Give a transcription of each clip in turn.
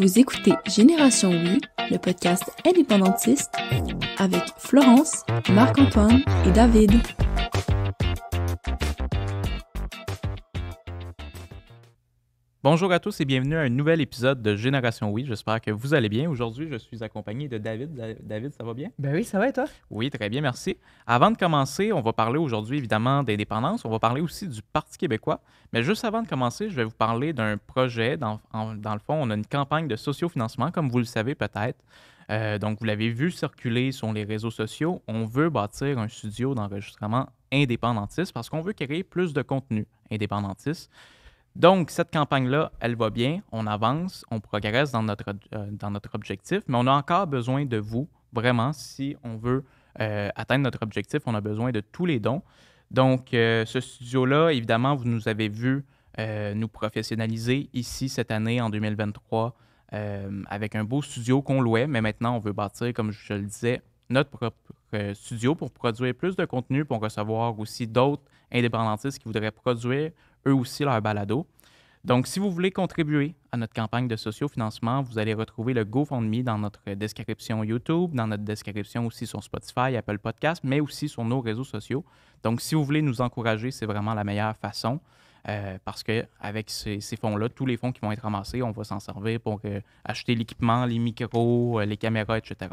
Vous écoutez Génération Oui, le podcast indépendantiste avec Florence, Marc-Antoine et David. Bonjour à tous et bienvenue à un nouvel épisode de Génération Oui. J'espère que vous allez bien. Aujourd'hui, je suis accompagné de David. David, ça va bien? Ben oui, ça va et toi? Oui, très bien, merci. Avant de commencer, on va parler aujourd'hui évidemment d'indépendance. On va parler aussi du Parti québécois. Mais juste avant de commencer, je vais vous parler d'un projet. Dans, le fond, on a une campagne de sociofinancement, comme vous le savez peut-être. Euh, donc, vous l'avez vu circuler sur les réseaux sociaux. On veut bâtir un studio d'enregistrement indépendantiste parce qu'on veut créer plus de contenu indépendantiste. Donc, cette campagne-là, elle va bien, on avance, on progresse euh, dans notre, objectif, mais on a encore besoin de vous, vraiment, si on veut euh, atteindre notre objectif, on a besoin de tous les dons. Donc, euh, ce studio-là, évidemment, vous nous avez vu nous professionnaliser ici cette année, en 2023, avec un beau studio qu'on louait, mais maintenant, on veut bâtir, comme je le disais, notre propre studio pour produire plus de contenu, pour recevoir aussi d'autres indépendantistes qui voudraient produire eux aussi leur balado. Donc, si vous voulez contribuer à notre campagne de sociofinancement, vous allez retrouver le GoFundMe dans notre description YouTube, dans notre description aussi sur Spotify, Apple Podcast, mais aussi sur nos réseaux sociaux. Donc, si vous voulez nous encourager, c'est vraiment la meilleure façon. Euh, parce qu'avec ces, ces fonds-là, tous les fonds qui vont être ramassés, on va s'en servir pour euh, acheter l'équipement, les micros, euh, les caméras, etc.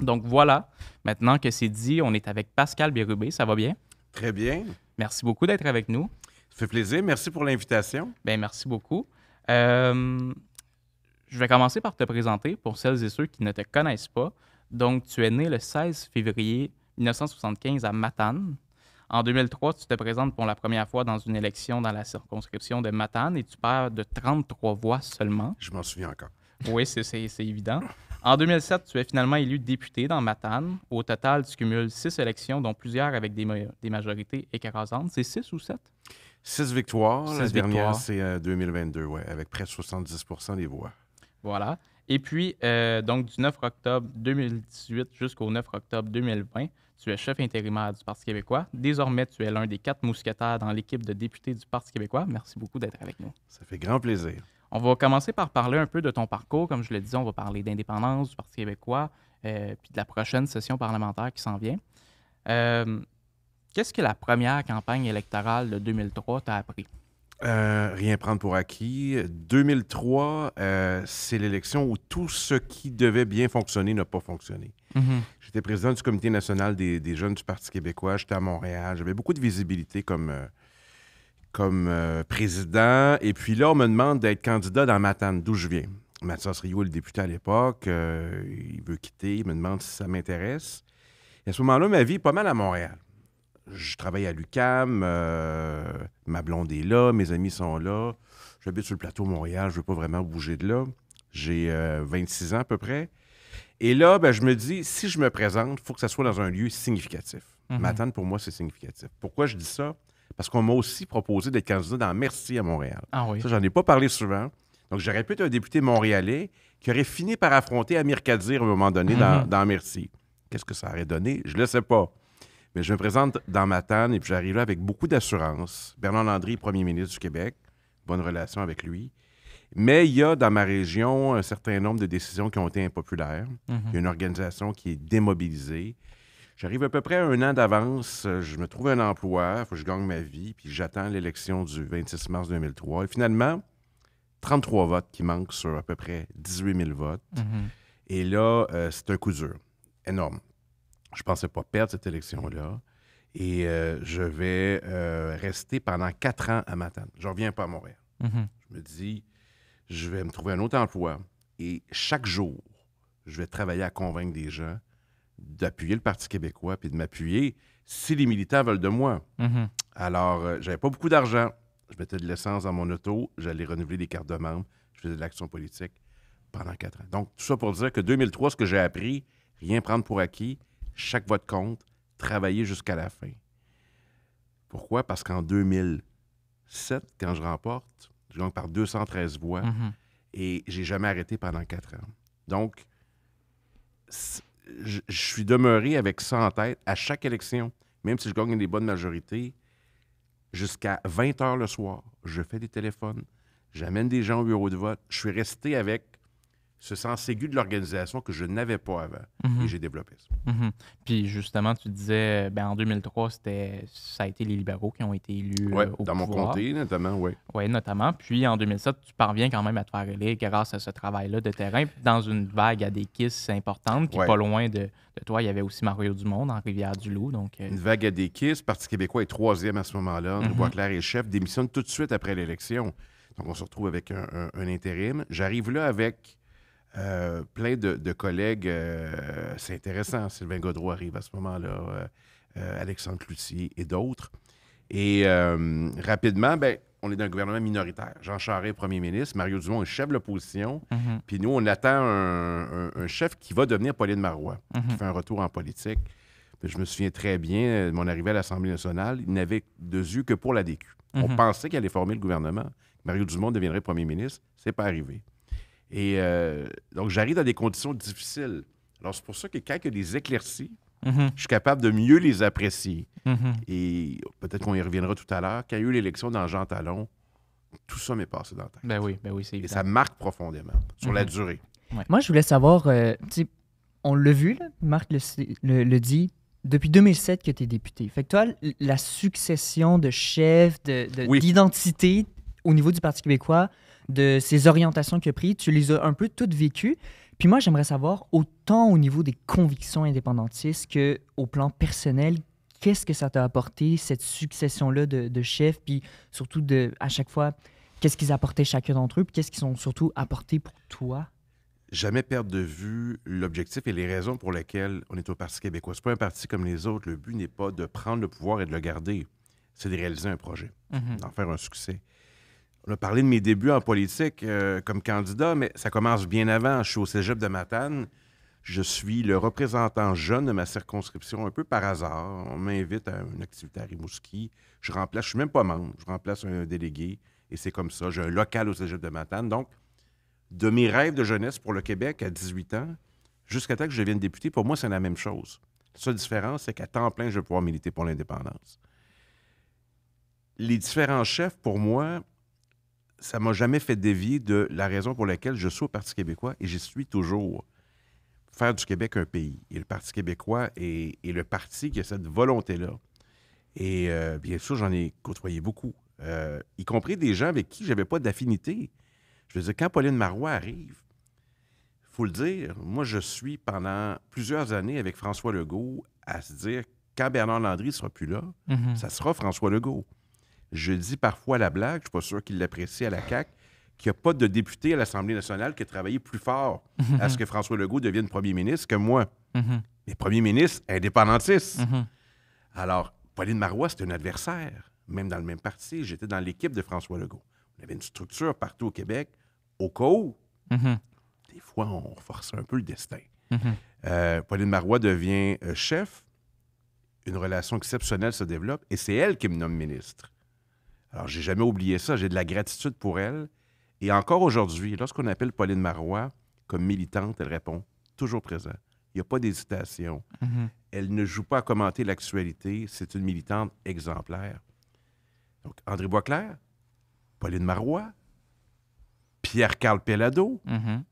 Donc voilà, maintenant que c'est dit, on est avec Pascal Bérubé. Ça va bien? Très bien. Merci beaucoup d'être avec nous. Ça fait plaisir. Merci pour l'invitation. Bien, merci beaucoup. Euh, je vais commencer par te présenter pour celles et ceux qui ne te connaissent pas. Donc, tu es né le 16 février 1975 à Matane. En 2003, tu te présentes pour la première fois dans une élection dans la circonscription de Matane et tu perds de 33 voix seulement. Je m'en souviens encore. Oui, c'est évident. En 2007, tu es finalement élu député dans Matane. Au total, tu cumules six élections, dont plusieurs avec des, des majorités écrasantes. C'est six ou sept? Six victoires. la dernière, c'est 2022, euh, ouais, avec près de 70 des voix. Voilà. Et puis, euh, donc, du 9 octobre 2018 jusqu'au 9 octobre 2020, tu es chef intérimaire du Parti québécois. Désormais, tu es l'un des quatre mousquetaires dans l'équipe de députés du Parti québécois. Merci beaucoup d'être avec nous. Ça fait grand plaisir. On va commencer par parler un peu de ton parcours. Comme je le disais, on va parler d'indépendance du Parti québécois, euh, puis de la prochaine session parlementaire qui s'en vient. Qu'est-ce que la première campagne électorale de 2003 t'a appris? Euh, rien prendre pour acquis. 2003, euh, c'est l'élection où tout ce qui devait bien fonctionner n'a pas fonctionné. Mhm. J'étais président du Comité national des, jeunes du Parti québécois. J'étais à Montréal. J'avais beaucoup de visibilité comme, euh, président. Et puis là, on me demande d'être candidat dans Matane, d'où je viens. Mathias Rio, le député à l'époque, il veut quitter. Il me demande si ça m'intéresse. à ce moment-là, ma vie est pas mal à Montréal je travaille à l'UCAM, euh, ma blonde est là, mes amis sont là. J'habite sur le plateau Montréal, je ne veux pas vraiment bouger de là. J'ai 26 euh, ans à peu près. Et là, ben, je me dis, si je me présente, il faut que ça soit dans un lieu significatif. Mhm. Ma pour moi, c'est significatif. Pourquoi je dis ça? Parce qu'on m'a aussi proposé d'être candidat dans Merci à Montréal. Ah oui. Ça, j'en ai pas parlé souvent. Donc, j'aurais pu être un député montréalais qui aurait fini par affronter Amir Kadir à un moment donné dans, mhm. dans Merci. Qu'est-ce que ça aurait donné? Je ne le sais pas. Mais je me présente dans ma tanne et puis j'arrive là avec beaucoup d'assurance. Bernard Landry, premier ministre du Québec, bonne relation avec lui. Mais il y a dans ma région un certain nombre de décisions qui ont été impopulaires. Mhm. Il y a une organisation qui est démobilisée. J'arrive à peu près un an d'avance, je me trouve un emploi, faut que je gagne ma vie, puis j'attends l'élection du 26 mars 2003. Et finalement, 33 votes qui manquent sur à peu près 18 000 votes. Mhm. Et là, euh, c'est un coup dur, énorme. Je ne pensais pas perdre cette élection-là. Et euh, je vais euh, rester pendant quatre ans à Matane. Je ne reviens pas à Montréal. Mm-hmm. Je me dis, je vais me trouver un autre emploi. Et chaque jour, je vais travailler à convaincre des gens d'appuyer le Parti québécois puis de m'appuyer si les militants veulent de moi. Mm-hmm. Alors, je euh, j'avais pas beaucoup d'argent. Je mettais de l'essence dans mon auto, j'allais renouveler des cartes de membres, je faisais de l'action politique pendant quatre ans. Donc, tout ça pour dire que 2003, ce que j'ai appris, rien prendre pour acquis, chaque vote compte. Travailler jusqu'à la fin. Pourquoi? Parce qu'en 2007, quand je remporte, je gagne par 213 voix et mm-hmm. je et j'ai jamais arrêté pendant quatre ans. Donc, je, suis demeuré avec ça en tête à chaque élection, même si je gagne des bonnes majorités, jusqu'à 20 heures le soir. Je fais des téléphones, j'amène des gens au bureau de vote. Je suis resté avec ce sens aigu de l'organisation que je n'avais pas avant. Mhm. Et j'ai développé ça. Mhm. Puis justement, tu disais, euh, ben, en 2003, c'était, ça a été les libéraux qui ont été élus euh, dans mon comté, notamment, oui. Oui, notamment. Puis en 2007, tu parviens quand même à te faire élire grâce à ce travail-là de terrain, dans une vague à des kisses importantes. Puis pas loin de, toi, il y avait aussi Mario Dumont en Rivière-du-Loup. Donc, euh, Une vague à des kisses. Parti québécois est troisième à ce moment-là. Mm -hmm. claire est chef, démissionne tout de suite après l'élection. Donc on se retrouve avec un intérim. J'arrive là avec euh, plein de, collègues. Euh, c'est intéressant. Sylvain Godreau arrive à ce moment-là, euh, Alexandre Cloutier et d'autres. Et rapidement, ben, on est dans un gouvernement minoritaire. Jean Charest, premier ministre, Mario Dumont est chef de l'opposition. Mm-hmm. Puis nous, on attend un, chef qui va devenir Pauline Marois, qui mm-hmm. fait un retour en politique. Je me souviens très bien, de mon arrivée à l'Assemblée nationale, il n'avait deux yeux que pour la DQ. On mm-hmm. pensait qu'il allait former le gouvernement. Mario Dumont deviendrait premier ministre. C'est pas arrivé. Et euh, donc, j'arrive dans des conditions difficiles. Alors, c'est pour ça que quand il y a des éclaircies, mhm. je suis capable de mieux les apprécier. Mhm. Et peut-être qu'on y reviendra tout à l'heure. Quand il y a eu l'élection dans Jean Talon, tout ça m'est passé dans la tête. Ben oui, ben oui, c'est Et ça marque profondément sur la mhm. durée. Moi, je voulais savoir, euh, on l'a vu, Marc le, dit, depuis 2007 que tu es député. Fait que toi, la succession de chefs, d'identité de, au niveau du Parti québécois, de ces orientations tu as prises. Tu les as un peu toutes vécues. Puis moi, j'aimerais savoir, autant au niveau des convictions indépendantistes qu'au plan personnel, qu'est-ce que ça t'a apporté, cette succession-là de, chefs, puis surtout de, à chaque fois, qu'est-ce qu'ils apportaient chacun d'entre eux, puis qu'est-ce qu'ils ont surtout apporté pour toi? Jamais perdre de vue l'objectif et les raisons pour lesquelles on est au Parti québécois. Ce pas un parti comme les autres. Le but n'est pas de prendre le pouvoir et de le garder. C'est de réaliser un projet, mhm. d'en faire un succès. On a parlé de mes débuts en politique euh, comme candidat, mais ça commence bien avant. Je suis au cégep de Matane. Je suis le représentant jeune de ma circonscription un peu par hasard. On m'invite à une activité à Rimouski. Je remplace, je suis même pas membre, je remplace un délégué et c'est comme ça. J'ai un local au cégep de Matane. Donc, de mes rêves de jeunesse pour le Québec à 18 ans jusqu'à temps que je devienne député, pour moi, c'est la même chose. La seule différence, c'est qu'à temps plein, je vais pouvoir militer pour l'indépendance. Les différents chefs, pour moi, ça m'a jamais fait dévier de la raison pour laquelle je suis au Parti québécois et j'y suis toujours. Faire du Québec un pays. Et le Parti québécois est, le parti qui a cette volonté-là. Et euh, bien sûr, j'en ai côtoyé beaucoup, euh, y compris des gens avec qui j'avais pas d'affinité. Je veux dire, quand Pauline Marois arrive, faut le dire, moi, je suis pendant plusieurs années avec François Legault à se dire quand Bernard Landry sera plus là, mm-hmm. ça sera François Legault. Je dis parfois la blague, je ne suis pas sûr qu'il l'apprécie à la cac. qu'il n'y a pas de député à l'Assemblée nationale qui a travaillé plus fort à ce que François Legault devienne premier ministre que moi. Mais premier ministre indépendantiste. Alors, Pauline Marois, c'était un adversaire, même dans le même parti. J'étais dans l'équipe de François Legault. On avait une structure partout au Québec, au cas Des fois, on force un peu le destin. Euh, Pauline Marois devient euh, chef. Une relation exceptionnelle se développe et c'est elle qui me nomme ministre. Alors, j'ai jamais oublié ça. J'ai de la gratitude pour elle. Et encore aujourd'hui, lorsqu'on appelle Pauline Marois comme militante, elle répond toujours présent. Il n'y a pas d'hésitation. Mhm. Elle ne joue pas à commenter l'actualité. C'est une militante exemplaire. Donc, André Boisclair, Pauline Marois, Pierre-Carl Pellado, mhm.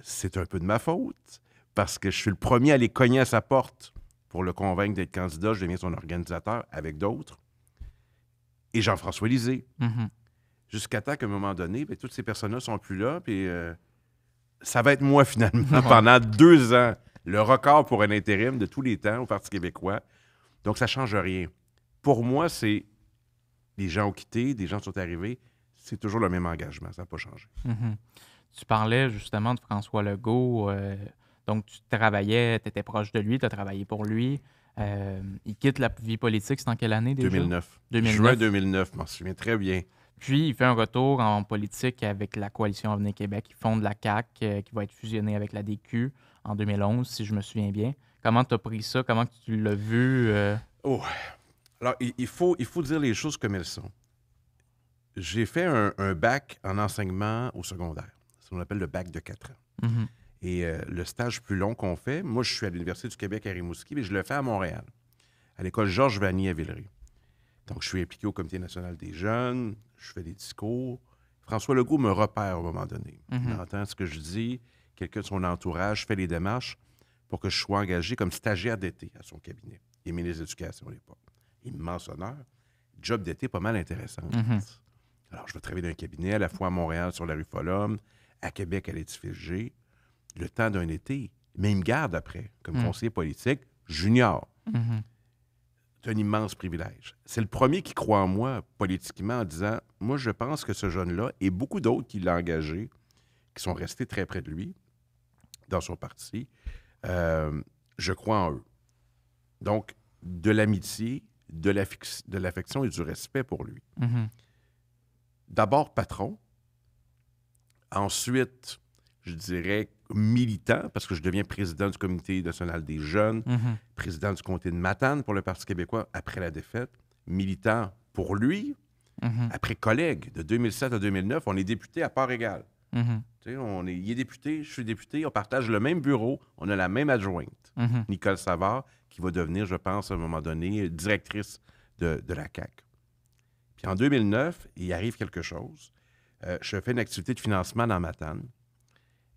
c'est un peu de ma faute parce que je suis le premier à aller cogner à sa porte pour le convaincre d'être candidat. Je deviens son organisateur avec d'autres et Jean-François Lisée. Mm-hmm. Jusqu'à temps qu'à un moment donné, ben, toutes ces personnes-là sont plus là, puis euh, ça va être moi finalement ah pendant deux ans. Le record pour un intérim de tous les temps au Parti québécois. Donc, ça ne change rien. Pour moi, c'est des gens ont quitté, des gens sont arrivés. C'est toujours le même engagement. Ça n'a pas changé. Mm-hmm. Tu parlais justement de François Legault. Euh, donc, tu travaillais, tu étais proche de lui, tu as travaillé pour lui. Euh, il quitte la vie politique, c'est en quelle année déjà? 2009. 2009. Juin 2009, je m'en souviens très bien. Puis, il fait un retour en politique avec la coalition Avenir Québec. Il fonde la CAQ, euh, qui va être fusionnée avec la DQ en 2011, si je me souviens bien. Comment tu as pris ça? Comment tu l'as vu? Euh? Oh. Alors, il faut, il faut dire les choses comme elles sont. J'ai fait un, bac en enseignement au secondaire, ce qu'on appelle le bac de 4 ans. Mm-hmm. Et euh, le stage plus long qu'on fait, moi, je suis à l'Université du Québec à Rimouski, mais je le fais à Montréal, à l'école Georges Vanier à Villeray. Donc, je suis impliqué au Comité national des jeunes, je fais des discours. François Legault me repère à un moment donné. Il mhm. entend ce que je dis, quelqu'un de son entourage fait les démarches pour que je sois engagé comme stagiaire d'été à son cabinet. Il est ministre de l'Éducation à l'époque. Immense honneur. job d'été pas mal intéressant. Mhm. Alors, je vais travailler dans un cabinet à la fois à Montréal sur la rue Folhomme à Québec à l'édifice G le temps d'un été, mais il me garde après comme mm. conseiller politique junior. Mm-hmm. C'est un immense privilège. C'est le premier qui croit en moi politiquement en disant Moi, je pense que ce jeune-là et beaucoup d'autres qui l'ont engagé, qui sont restés très près de lui, dans son parti, euh, je crois en eux. Donc, de l'amitié, de l'affection et du respect pour lui. Mm-hmm. D'abord, patron. Ensuite, je dirais militant, parce que je deviens président du Comité national des jeunes, mhm. président du comté de Matane pour le Parti québécois après la défaite, militant pour lui, mhm. après collègue, de 2007 à 2009, on est député à part égale. Mhm. on est, il est député, je suis député, on partage le même bureau, on a la même adjointe, Nicole Savard, qui va devenir, je pense, à un moment donné, directrice de, la CAC. Puis en 2009, il arrive quelque chose. Euh, je fais une activité de financement dans Matane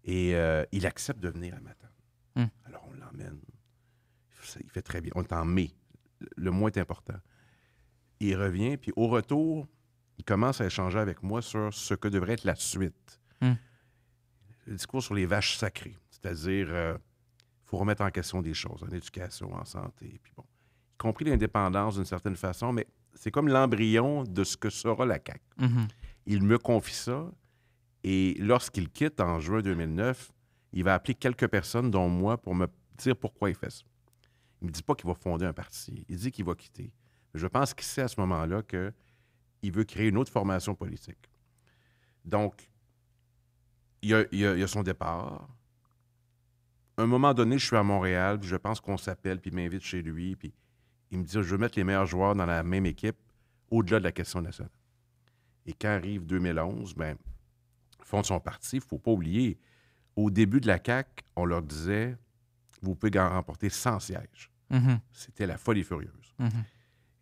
et euh, il accepte de venir à matin. Hmm. Alors, on l'emmène. Il fait très bien. On est en Le moins est important. Il revient, puis au retour, il commence à échanger avec moi sur ce que devrait être la suite. Hmm. Le discours sur les vaches sacrées, c'est-à-dire, il euh, faut remettre en question des choses, en éducation, en santé, puis bon, compris l'indépendance d'une certaine façon, mais c'est comme l'embryon de ce que sera la CAQ. Mhm. Il me confie ça, et lorsqu'il quitte en juin 2009, il va appeler quelques personnes, dont moi, pour me dire pourquoi il fait ça. Il ne me dit pas qu'il va fonder un parti. Il dit qu'il va quitter. Je pense qu'il sait à ce moment-là qu'il veut créer une autre formation politique. Donc, il y, a, son départ. À un moment donné, je suis à Montréal, puis je pense qu'on s'appelle, puis il m'invite chez lui, puis il me dit Je veux mettre les meilleurs joueurs dans la même équipe, au-delà de la question nationale. Et quand arrive 2011, bien de son parti, il ne faut pas oublier, au début de la CAQ, on leur disait vous pouvez remporter 100 sièges. Mm-hmm. C'était la folie furieuse. Mm-hmm.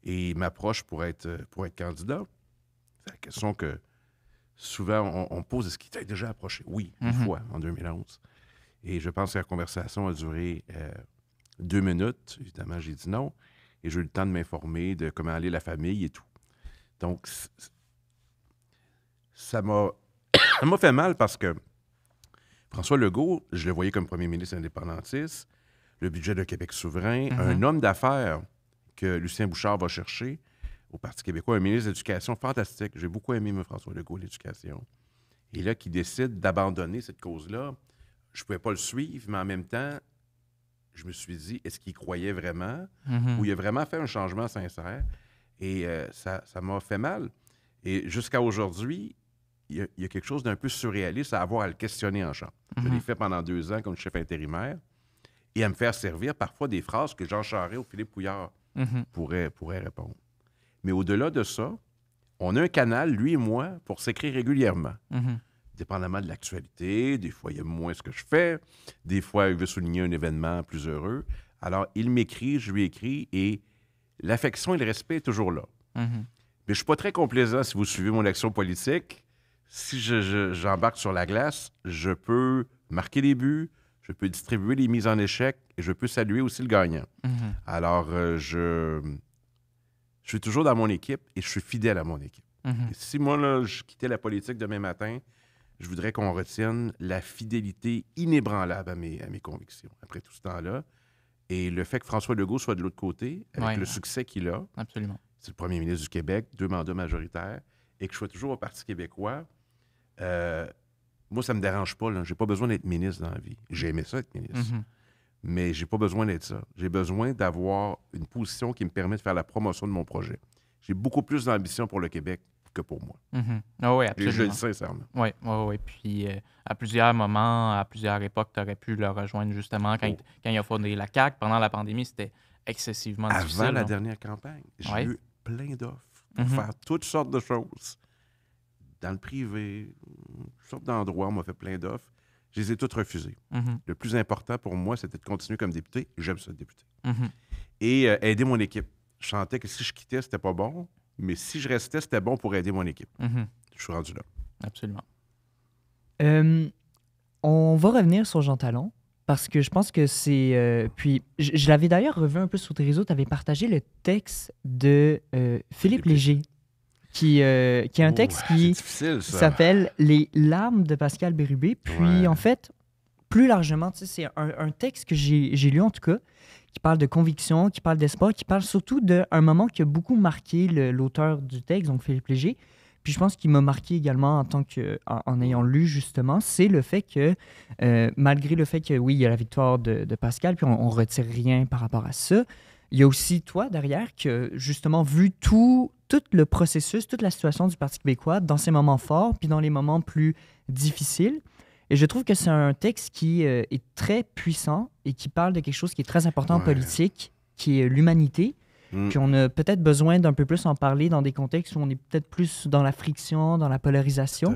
Et m'approche pour être, euh, pour être candidat, c'est la question que souvent on, pose est-ce qu'il t'a déjà approché Oui, une mm-hmm. fois, en 2011. Et je pense que la conversation a duré euh, deux minutes. Évidemment, j'ai dit non. Et j'ai eu le temps de m'informer de comment allait la famille et tout. Donc, ça m'a ça m'a fait mal parce que François Legault, je le voyais comme premier ministre indépendantiste, le budget de Québec souverain, mhm. un homme d'affaires que Lucien Bouchard va chercher au Parti québécois, un ministre d'éducation fantastique. J'ai beaucoup aimé François Legault, l'éducation. Et là, qui décide d'abandonner cette cause-là, je ne pouvais pas le suivre, mais en même temps, je me suis dit, est-ce qu'il croyait vraiment mhm. ou il a vraiment fait un changement sincère? Et euh, ça m'a fait mal. Et jusqu'à aujourd'hui, il y, a quelque chose d'un peu surréaliste à avoir à le questionner en chambre. Je mhm. l'ai fait pendant deux ans comme chef intérimaire et à me faire servir parfois des phrases que Jean Charest ou Philippe Pouillard mhm. pourraient, répondre. Mais au-delà de ça, on a un canal, lui et moi, pour s'écrire régulièrement. Mhm. Dépendamment de l'actualité, des fois, il a moins ce que je fais, des fois, il veut souligner un événement plus heureux. Alors, il m'écrit, je lui écris, et l'affection et le respect est toujours là. Mais je ne suis pas très complaisant si vous suivez mon action politique si j'embarque je, sur la glace, je peux marquer les buts, je peux distribuer les mises en échec et je peux saluer aussi le gagnant. Mm-hmm. Alors, euh, je, suis toujours dans mon équipe et je suis fidèle à mon équipe. Mm-hmm. Si moi, là, je quittais la politique demain matin, je voudrais qu'on retienne la fidélité inébranlable à mes, convictions après tout ce temps-là. Et le fait que François Legault soit de l'autre côté, avec le succès qu'il a, c'est le premier ministre du Québec, deux mandats majoritaires, et que je sois toujours au Parti québécois, euh, moi, ça ne me dérange pas. Je n'ai pas besoin d'être ministre dans la vie. J'ai aimé ça, être ministre. Mhm. Mais j'ai pas besoin d'être ça. J'ai besoin d'avoir une position qui me permet de faire la promotion de mon projet. J'ai beaucoup plus d'ambition pour le Québec que pour moi. Mhm. Ah oui, je le dis sincèrement. Oui, oui, oui. Puis euh, à plusieurs moments, à plusieurs époques, tu aurais pu le rejoindre justement oh. quand, il, a fondé la CAQ. Pendant la pandémie, c'était excessivement difficile. Avant la dernière campagne, j'ai eu plein d'offres pour mhm. faire toutes sortes de choses dans le privé, toutes sortes d'endroits, on m'a fait plein d'offres. Je les ai toutes refusées. Mhm. Le plus important pour moi, c'était de continuer comme député. J'aime ça, député. Mhm. Et euh, aider mon équipe. Je sentais que si je quittais, c'était pas bon, mais si je restais, c'était bon pour aider mon équipe. Mhm. Je suis rendu là. Absolument. on va revenir sur Jean Talon parce que je pense que c'est. Euh, puis, je, l'avais d'ailleurs revu un peu sur tes réseaux. Tu avais partagé le texte de euh, Philippe Léger qui, est euh, un texte qui s'appelle Les larmes de Pascal Bérubé. Puis, en fait, plus largement, c'est un, texte que j'ai lu en tout cas, qui parle de conviction, qui parle d'espoir, qui parle surtout d'un moment qui a beaucoup marqué l'auteur du texte, donc Philippe Léger. Puis je pense qu'il m'a marqué également en tant que en, ayant lu justement, c'est le fait que euh, malgré le fait que oui, il y a la victoire de, de Pascal, puis on, ne retire rien par rapport à ça, il y a aussi toi derrière qui justement vu tout, tout le processus, toute la situation du Parti québécois dans ses moments forts, puis dans les moments plus difficiles. Et je trouve que c'est un texte qui euh, est très puissant et qui parle de quelque chose qui est très important en politique, qui est l'humanité. Mm. Puis on a peut-être besoin d'un peu plus en parler dans des contextes où on est peut-être plus dans la friction, dans la polarisation.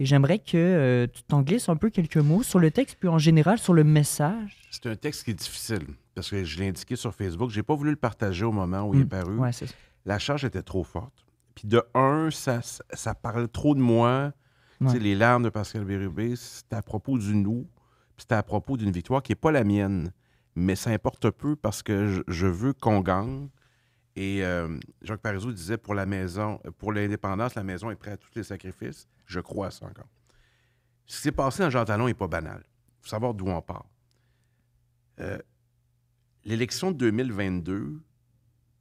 Et j'aimerais que euh, tu t'en un peu quelques mots sur le texte, puis en général sur le message. C'est un texte qui est difficile parce que je l'ai indiqué sur Facebook, j'ai pas voulu le partager au moment où il est hmm. paru. La charge était trop forte. Puis de un, ça, ça parle trop de moi. sais, Les larmes de Pascal Bérubé, c'était à propos du nous, puis c'était à propos d'une victoire qui n'est pas la mienne. Mais ça importe peu parce que je, veux qu'on gagne. Et euh, Jacques Parizeau disait pour la maison, pour l'indépendance, la maison est prête à tous les sacrifices. Je crois à ça encore. Ce qui s'est passé dans Jean Talon n'est pas banal. Il faut savoir d'où on part. Euh, l'élection de 2022,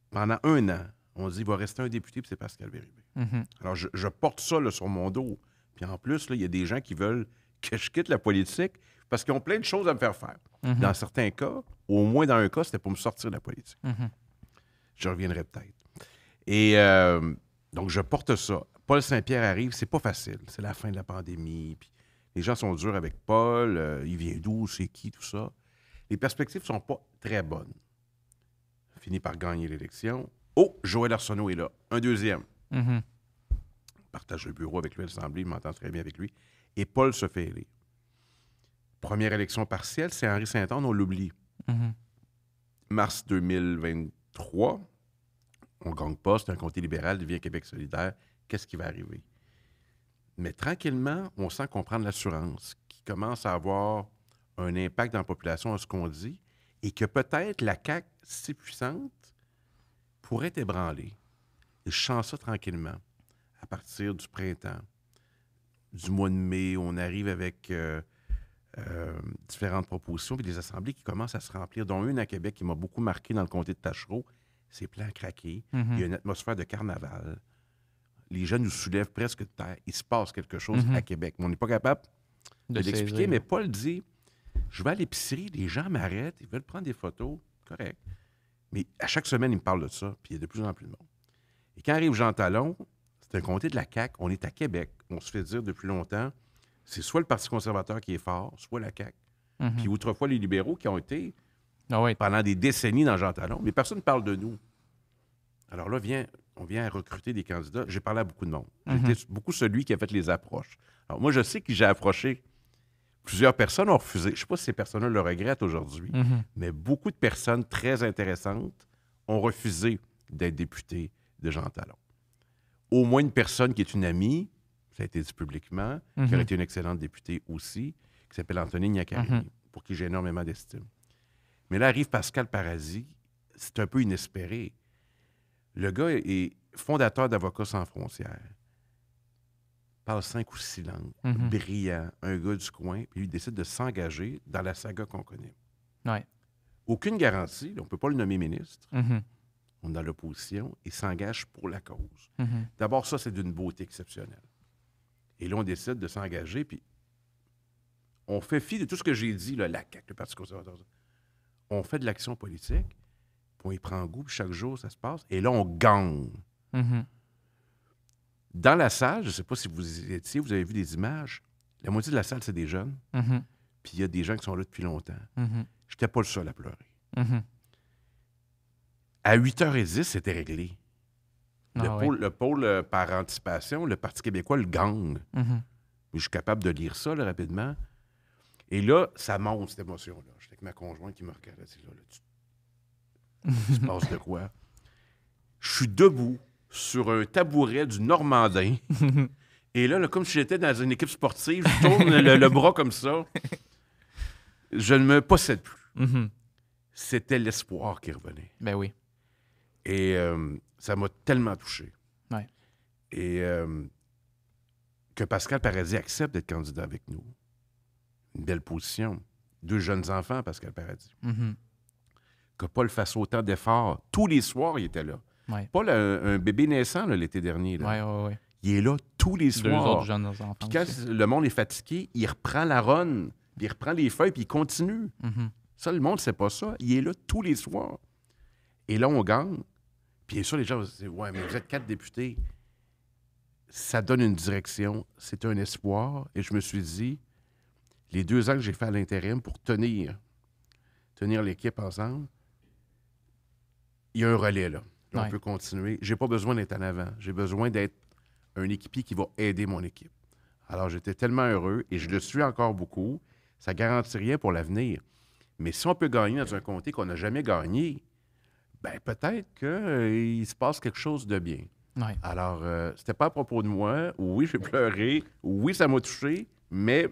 pendant un an, on dit qu'il va rester un député, puis c'est Pascal Bérubé. Mhm. Alors, je, porte ça sur mon dos. Puis en plus, il y a des gens qui veulent que je quitte la politique parce qu'ils ont plein de choses à me faire faire. Mhm. Dans certains cas, au moins dans un cas, c'était pour me sortir de la politique. Mhm. Je reviendrai peut-être. Et euh, donc, je porte ça. Paul Saint-Pierre arrive, c'est pas facile. C'est la fin de la pandémie. Puis les gens sont durs avec Paul. Euh, il vient d'où, c'est qui, tout ça. Les perspectives sont pas très bonne. Fini par gagner l'élection. Oh, Joël Arsenault est là. Un deuxième. Mm-hmm. Partage le bureau avec lui à l'Assemblée, il m'entend très bien avec lui. Et Paul se fait Première élection partielle, c'est Henri Saint-Anne, on l'oublie. Mm-hmm. Mars 2023, on ne gagne pas, c'est un comté libéral, devient Québec solidaire. Qu'est-ce qui va arriver? Mais tranquillement, on sent qu'on prend de l'assurance, qui commence à avoir un impact dans la population à ce qu'on dit et que peut-être la CAQ, si puissante, pourrait ébranler. Et je ça tranquillement. À partir du printemps, du mois de mai, on arrive avec euh, euh, différentes propositions, et des assemblées qui commencent à se remplir, dont une à Québec qui m'a beaucoup marqué dans le comté de Tachereau. C'est plein à craquer. Mm-hmm. Il y a une atmosphère de carnaval. Les jeunes nous soulèvent presque de terre. Il se passe quelque chose mm-hmm. à Québec. on n'est pas capable de l'expliquer, mais Paul dit je vais à l'épicerie, les gens m'arrêtent, ils veulent prendre des photos, correct. Mais à chaque semaine, ils me parlent de ça, puis il y a de plus en plus de monde. Et quand arrive Jean Talon, c'est un comté de la CAQ, on est à Québec. On se fait dire depuis longtemps, c'est soit le Parti conservateur qui est fort, soit la CAQ. Mhm. Puis autrefois, les libéraux qui ont été ah pendant des décennies dans Jean Talon, mais personne ne parle de nous. Alors là, vient, on vient recruter des candidats. J'ai parlé à beaucoup de monde. Mhm. J'étais beaucoup celui qui a fait les approches. Alors moi, je sais qui j'ai approché Plusieurs personnes ont refusé. Je ne sais pas si ces personnes-là le regrettent aujourd'hui, mhm. mais beaucoup de personnes très intéressantes ont refusé d'être députées de Jean Talon. Au moins une personne qui est une amie, ça a été dit publiquement, qui aurait mhm. été une excellente députée aussi, qui s'appelle Anthony Niacarini, mhm. pour qui j'ai énormément d'estime. Mais là arrive Pascal Parasie, c'est un peu inespéré. Le gars est fondateur d'Avocats sans frontières parle cinq ou six langues, mm-hmm. brillant, un gars du coin, puis il décide de s'engager dans la saga qu'on connaît. Aucune garantie, on ne peut pas le nommer ministre. Mm-hmm. On est dans l'opposition, il s'engage pour la cause. Mm-hmm. D'abord, ça, c'est d'une beauté exceptionnelle. Et là, on décide de s'engager, puis on fait fi de tout ce que j'ai dit, la le Parti conservateur. On fait de l'action politique, puis on y prend goût, puis chaque jour, ça se passe, et là, on gagne. Dans la salle, je ne sais pas si vous y étiez, vous avez vu des images. La moitié de la salle, c'est des jeunes. Mm-hmm. Puis il y a des gens qui sont là depuis longtemps. Mm-hmm. Je n'étais pas le seul à pleurer. Mm-hmm. À 8h10, c'était réglé. Le, ah pôle, euh, par anticipation, le Parti québécois le gang. Je suis capable de lire ça rapidement. Et là, ça monte, cette émotion-là. J'étais avec ma conjointe qui me regardait. Là, se passe de quoi? Je suis debout sur un tabouret du Normandin. Et là, comme si j'étais dans une équipe sportive, je tourne le, bras comme ça. Je ne me possède plus. Mhm. C'était l'espoir qui revenait. Ben oui. Et euh, ça m'a tellement touché. Ouais. Et euh, que Pascal Paradis accepte d'être candidat avec nous. Une belle position. Deux jeunes enfants, Pascal Paradis. Mhm. Que Paul fasse autant d'efforts. Tous les soirs, il était là. Pas un bébé naissant l'été dernier. il est là tous les soirs. jeunes puis quand le monde est fatigué, il reprend la run, il reprend les feuilles, puis il continue. Mm-hmm. Ça, le monde, c'est pas ça. Il est là tous les soirs. Et là, on gagne. Puis bien sûr, les gens vont dire Ouais, mais vous êtes quatre députés. Ça donne une direction. C'est un espoir. Et je me suis dit les deux ans que j'ai fait à l'intérim pour tenir, tenir l'équipe ensemble, il y a un relais là. On peut continuer. J'ai pas besoin d'être en avant. J'ai besoin d'être un équipier qui va aider mon équipe. Alors, j'étais tellement heureux et je le suis encore beaucoup. Ça garantit rien pour l'avenir. Mais si on peut gagner dans un comté qu'on n'a jamais gagné, ben peut-être qu'il euh, se passe quelque chose de bien. Alors, euh, c'était pas à propos de moi. Oui, j'ai pleuré. Oui, ça m'a touché, mais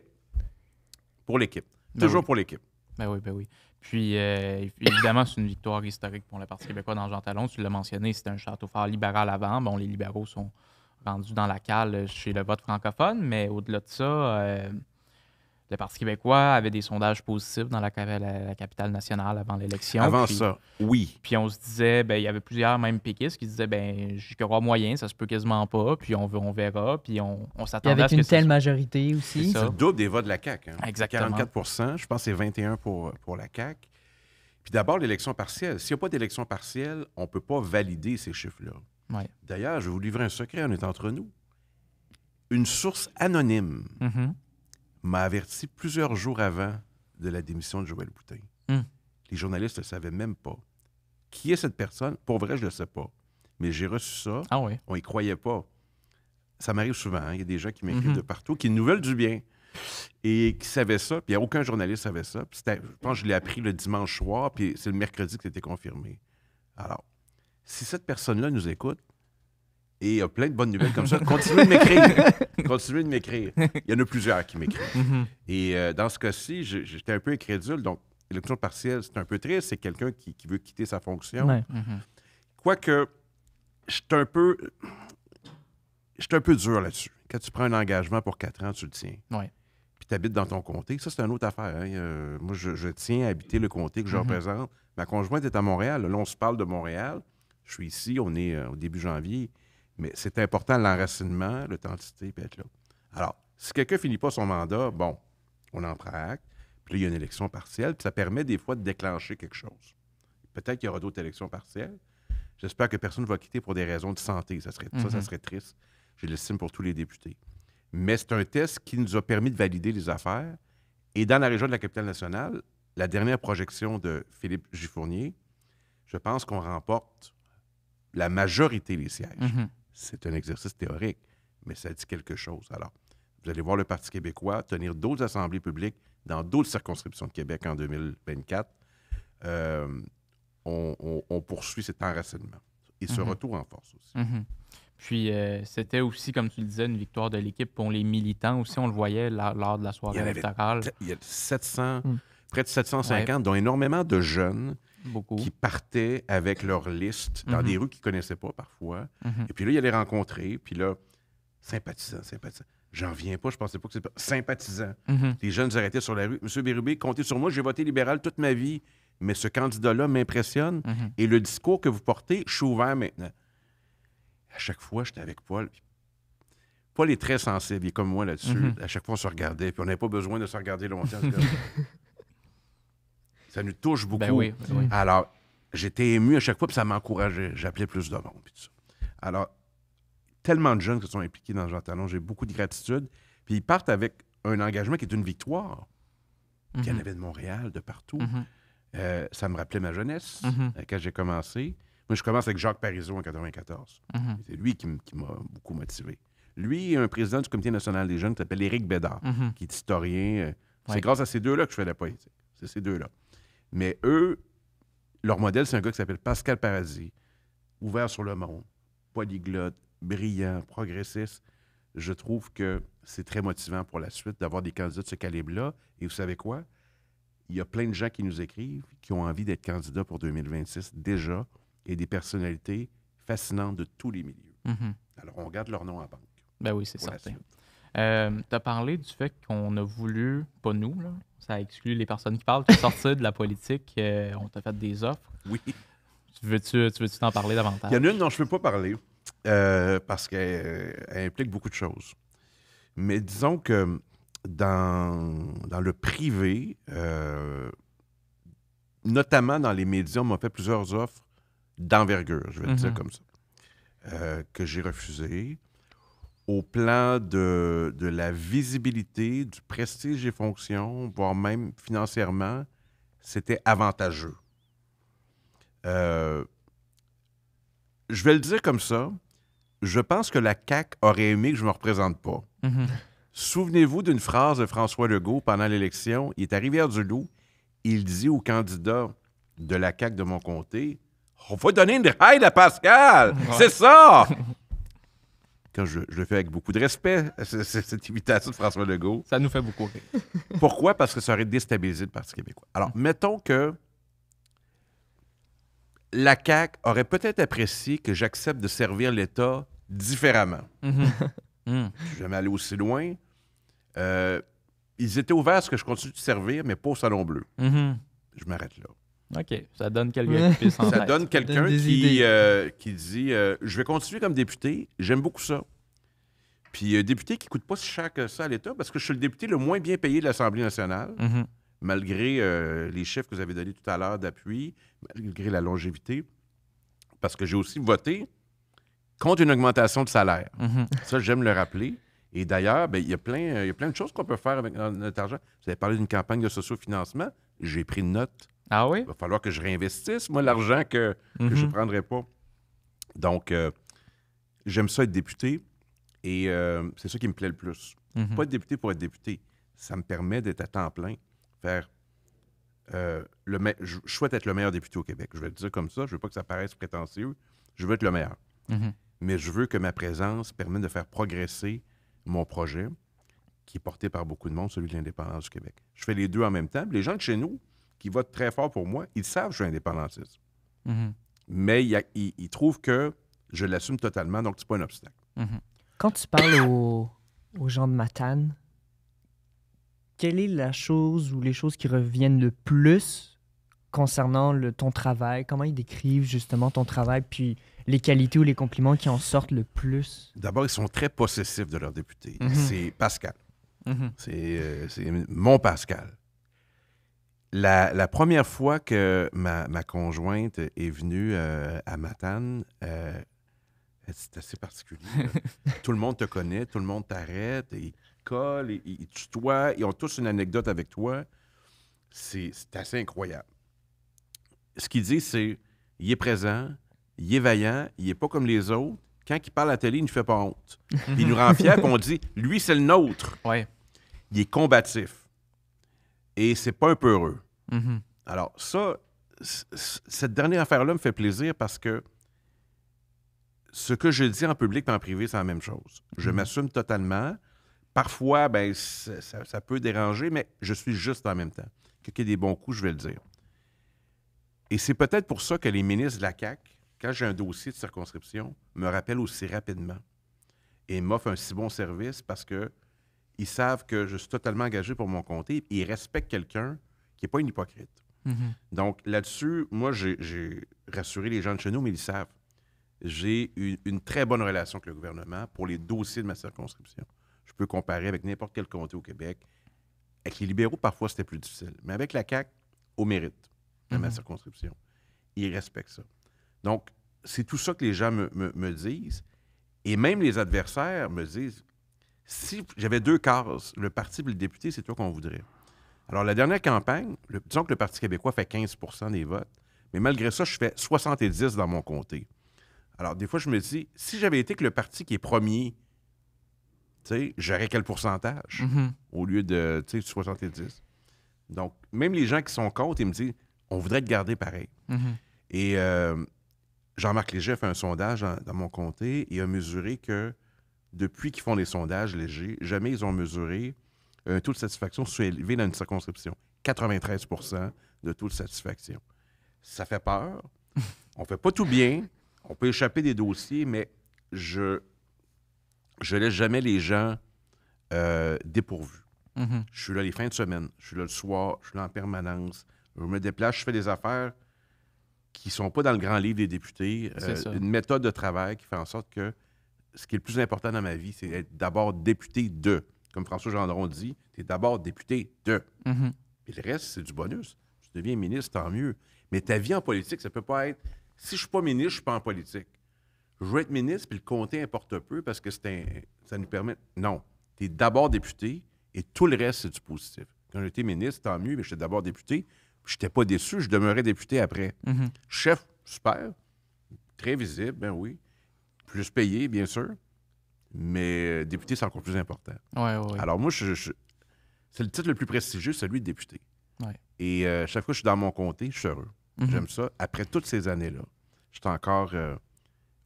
pour l'équipe. Ben Toujours pour l'équipe. Ben oui, ben oui. Puis, euh, évidemment, c'est une victoire historique pour le Parti québécois dans Jean Talon. Tu l'as mentionné, c'était un château fort libéral avant. Bon, les libéraux sont rendus dans la cale euh, chez le vote francophone, mais au-delà de ça, euh, le Parti québécois avait des sondages positifs dans la, capitale nationale avant l'élection. Avant ça, oui. Puis on se disait, ben, il y avait plusieurs même péquistes qui disaient, ben, y roi moyen, ça se peut quasiment pas, puis on, verra, puis on, on s'attend à ce que... Avec une telle majorité aussi. C'est double des votes de la CAQ. Hein. Exactement. 44 je pense que c'est 21 pour, pour la CAQ. Puis d'abord, l'élection partielle. S'il n'y a pas d'élection partielle, on ne peut pas valider ces chiffres-là. D'ailleurs, je vais vous livrer un secret, on est entre nous. Une source anonyme mm-hmm m'a averti plusieurs jours avant de la démission de Joël Boutin. Hmm. Les journalistes ne savaient même pas. Qui est cette personne? Pour vrai, je ne le sais pas. Mais j'ai reçu ça. Ah On y croyait pas. Ça m'arrive souvent. Hein. Il y a des gens qui m'écrivent mhm. de partout, qui nous veulent du bien et qui savaient ça. Puis aucun journaliste savait ça. je pense que je l'ai appris le dimanche soir, puis c'est le mercredi que c'était confirmé. Alors, si cette personne-là nous écoute, et y il a plein de bonnes nouvelles comme ça. Continuez de m'écrire. Continuez de m'écrire. Il y en a plusieurs qui m'écrivent. Mm-hmm. Et euh, dans ce cas-ci, j'étais un peu incrédule. Donc, l'élection partielle, c'est un peu triste. C'est quelqu'un qui, veut quitter sa fonction. Mm-hmm. Quoique, je un peu. J'étais un peu dur là-dessus. Quand tu prends un engagement pour quatre ans, tu le tiens. Puis tu habites dans ton comté. Ça, c'est une autre affaire. Hein. Euh, moi, je, tiens à habiter le comté que je mm-hmm. représente. Ma conjointe est à Montréal. Là, on se parle de Montréal. Je suis ici. On est euh, au début janvier mais c'est important l'enracinement, l'authenticité, puis être là. Alors, si quelqu'un finit pas son mandat, bon, on en prend acte. Puis là, il y a une élection partielle, puis ça permet des fois de déclencher quelque chose. Peut-être qu'il y aura d'autres élections partielles. J'espère que personne ne va quitter pour des raisons de santé. Ça, serait, ça, mhm. serait triste. Je l'estime pour tous les députés. Mais c'est un test qui nous a permis de valider les affaires. Et dans la région de la capitale nationale, la dernière projection de Philippe Giffournier, je pense qu'on remporte la majorité des sièges. Mhm c'est un exercice théorique, mais ça dit quelque chose. Alors, vous allez voir le Parti québécois tenir d'autres assemblées publiques dans d'autres circonscriptions de Québec en 2024. Euh, on, poursuit cet enracinement et ce mhm. retour en force aussi. Mhm. Puis euh, c'était aussi, comme tu le disais, une victoire de l'équipe pour les militants aussi. On le voyait lors, de la soirée électorale. Il y a 700 près de 750, dont énormément de jeunes qui partaient avec leur liste dans mhm. des rues qu'ils ne connaissaient pas parfois. Mhm. Et puis là, ils les rencontrer, puis là, sympathisant, sympathisant. J'en viens pas, je pensais pas que c'était sympathisant. Mhm. Les jeunes arrêtaient sur la rue. Monsieur Bérubé, comptez sur moi, j'ai voté libéral toute ma vie, mais ce candidat-là m'impressionne et le discours que vous portez, je suis ouvert maintenant. À chaque fois, j'étais avec Paul, Paul est très sensible, il est comme moi là-dessus. À chaque fois, on se regardait, puis on n'avait pas besoin de se regarder longtemps. Ça nous touche beaucoup. Ben ben hmm. Alors, j'étais ému à chaque fois, puis ça m'encourageait. J'appelais plus de monde. Alors, tellement de jeunes qui sont impliqués dans Jean Talon, j'ai beaucoup de gratitude. Puis ils partent avec un engagement qui est une victoire. Il y en mhm. avait de Montréal, de partout. Mhm. Euh, ça me rappelait ma jeunesse mhm. euh, quand j'ai commencé. Moi, je commence avec Jacques Parizeau en 1994. C'est lui qui, m'a beaucoup motivé. Lui un président du Comité national des jeunes qui s'appelle Éric Bédard, qui est historien. Euh, c'est grâce à ces deux-là que je fais la poésie. C'est ces deux-là. Mais eux, leur modèle, c'est un gars qui s'appelle Pascal Paradis, ouvert sur le monde, polyglotte, brillant, progressiste. Je trouve que c'est très motivant pour la suite d'avoir des candidats de ce calibre-là. Et vous savez quoi? Il y a plein de gens qui nous écrivent, qui ont envie d'être candidats pour 2026 déjà, et des personnalités fascinantes de tous les milieux. Mhm. Alors, on garde leur nom en banque. Ben oui, c'est certain. Euh, tu as parlé du fait qu'on a voulu, pas nous, là, ça exclut les personnes qui parlent, sortir de la politique. Euh, on t'a fait des offres. Oui. Tu veux-tu t'en parler davantage? Il y en a une dont je ne peux pas parler euh, parce qu'elle implique beaucoup de choses. Mais disons que dans, le privé, notamment dans les médias, on m'a fait plusieurs offres d'envergure, je vais le dire mhm. comme ça, que j'ai refusées au plan de, la visibilité, du prestige des fonctions, voire même financièrement, c'était avantageux. Euh, je vais le dire comme ça. Je pense que la CAC aurait aimé que je ne me représente pas. Mhm. Souvenez-vous d'une phrase de François Legault pendant l'élection. Il est à Rivière-du-Loup. Il dit au candidat de la CAC de mon comté, on va donner une ride à Pascal. C'est ça. Quand je, le fais avec beaucoup de respect, cette imitation de François Legault. Ça nous fait beaucoup rire. Pourquoi? Parce que ça aurait déstabilisé le Parti québécois. Alors, mm. mettons que la CAQ aurait peut-être apprécié que j'accepte de servir l'État différemment. Mm-hmm. Mm. Je suis jamais allé aussi loin. Euh, ils étaient ouverts à ce que je continue de servir, mais pas au Salon Bleu. Mm-hmm. Je m'arrête là. OK. Ça donne quelqu'un qui Ça donne quelqu'un euh, qui, dit euh, Je vais continuer comme député, j'aime beaucoup ça. Puis un euh, député qui ne coûte pas si cher que ça à l'État, parce que je suis le député le moins bien payé de l'Assemblée nationale, mhm. malgré les chiffres que vous avez donnés tout à l'heure d'appui, malgré la longévité, parce que j'ai aussi voté contre une augmentation de salaire. Mhm. Ça, j'aime le rappeler. Et d'ailleurs, ben, il y, a plein, y a plein de choses qu'on peut faire avec notre argent. Vous avez parlé d'une campagne de sociofinancement. J'ai pris note ah Il va falloir que je réinvestisse, moi, l'argent que, je ne mhm. prendrai pas. Donc, euh, j'aime ça être député et euh, c'est ça qui me plaît le plus. Mhm. Pas être député pour être député. Ça me permet d'être à temps plein, faire. Euh, le je souhaite être le meilleur député au Québec. Je vais le dire comme ça. Je veux pas que ça paraisse prétentieux. Je veux être le meilleur. Mhm. Mais je veux que ma présence permette de faire progresser mon projet, qui est porté par beaucoup de monde, celui de l'indépendance du Québec. Je fais les deux en même temps. Les gens de chez nous, qui votent très fort pour moi, ils savent que je suis indépendantiste. Mhm. Mais ils, trouvent que je l'assume totalement, donc n'est pas un obstacle. Mhm. Quand tu parles aux, gens de Matane, quelle est la chose ou les choses qui reviennent le plus concernant le, ton travail? Comment ils décrivent justement ton travail, puis les qualités ou les compliments qui en sortent le plus? D'abord, ils sont très possessifs de leur député. Mhm. C'est Pascal. Euh, c'est mon Pascal. La, première fois que ma, conjointe est venue euh, à Matane, euh, c'est assez particulier. tout le monde te connaît, tout le monde t'arrête, ils colle ils, tutoie tutoient, ils ont tous une anecdote avec toi. C'est assez incroyable. Ce qu'il dit, c'est il est présent, il est vaillant, il est pas comme les autres. Quand il parle à la télé, il ne fait pas honte. il nous rend fiers, qu'on on dit lui, c'est le nôtre. Ouais. Il est combatif et c'est pas un peu heureux. Mm-hmm. Alors, ça, cette dernière affaire-là me fait plaisir parce que ce que je dis en public et en privé, c'est la même chose. Je mm-hmm. m'assume totalement. Parfois, ben, ça, peut déranger, mais je suis juste en même temps. Quelqu'un des bons coups, je vais le dire. Et c'est peut-être pour ça que les ministres de la CAQ, quand j'ai un dossier de circonscription, me rappellent aussi rapidement et m'offrent un si bon service parce que ils savent que je suis totalement engagé pour mon comté ils respectent quelqu'un qui n'est pas une hypocrite. Mhm. Donc là-dessus, moi, j'ai rassuré les gens de chez nous, mais ils savent. J'ai une, très bonne relation avec le gouvernement pour les dossiers de ma circonscription. Je peux comparer avec n'importe quel comté au Québec. Avec les libéraux, parfois, c'était plus difficile. Mais avec la CAQ, au mérite, de ma mhm. circonscription. Ils respectent ça. Donc, c'est tout ça que les gens me disent. Et même les adversaires me disent si j'avais deux cases, le parti et le député, c'est toi qu'on voudrait. Alors, la dernière campagne, disons que le Parti québécois fait 15 des votes, mais malgré ça, je fais 70 dans mon comté. Alors, des fois, je me dis, si j'avais été que le parti qui est premier, tu sais, j'aurais quel pourcentage mm-hmm. au lieu de, tu sais, 70? Donc, même les gens qui sont contre, ils me disent, on voudrait te garder pareil. Mm-hmm. Et euh, Jean-Marc Léger a fait un sondage dans, mon comté et a mesuré que depuis qu'ils font des sondages légers, jamais ils ont mesuré un euh, taux de satisfaction élevé dans une circonscription. 93 de taux de satisfaction. Ça fait peur. On fait pas tout bien. On peut échapper des dossiers, mais je ne laisse jamais les gens euh, dépourvus. Mm-hmm. Je suis là les fins de semaine, je suis là le soir, je suis là en permanence. Je me déplace, je fais des affaires qui ne sont pas dans le grand livre des députés. Euh, une méthode de travail qui fait en sorte que ce qui est le plus important dans ma vie, c'est d'être d'abord député de. Comme François Gendron dit, tu es d'abord député de. Mhm. Puis le reste, c'est du bonus. Tu deviens ministre, tant mieux. Mais ta vie en politique, ça peut pas être. Si je suis pas ministre, je suis pas en politique. Je veux être ministre, puis le comté importe peu parce que un, ça nous permet. Non. Tu es d'abord député et tout le reste, c'est du positif. Quand j'étais ministre, tant mieux, mais j'étais d'abord député. Je n'étais pas déçu, je demeurais député après. Mhm. Chef, super. Très visible, ben oui plus payé, bien sûr, mais euh, député, c'est encore plus important. Alors moi, c'est le titre le plus prestigieux, celui de député. Et euh, chaque fois que je suis dans mon comté, je suis heureux. Mhm. J'aime ça. Après toutes ces années-là, je suis encore euh,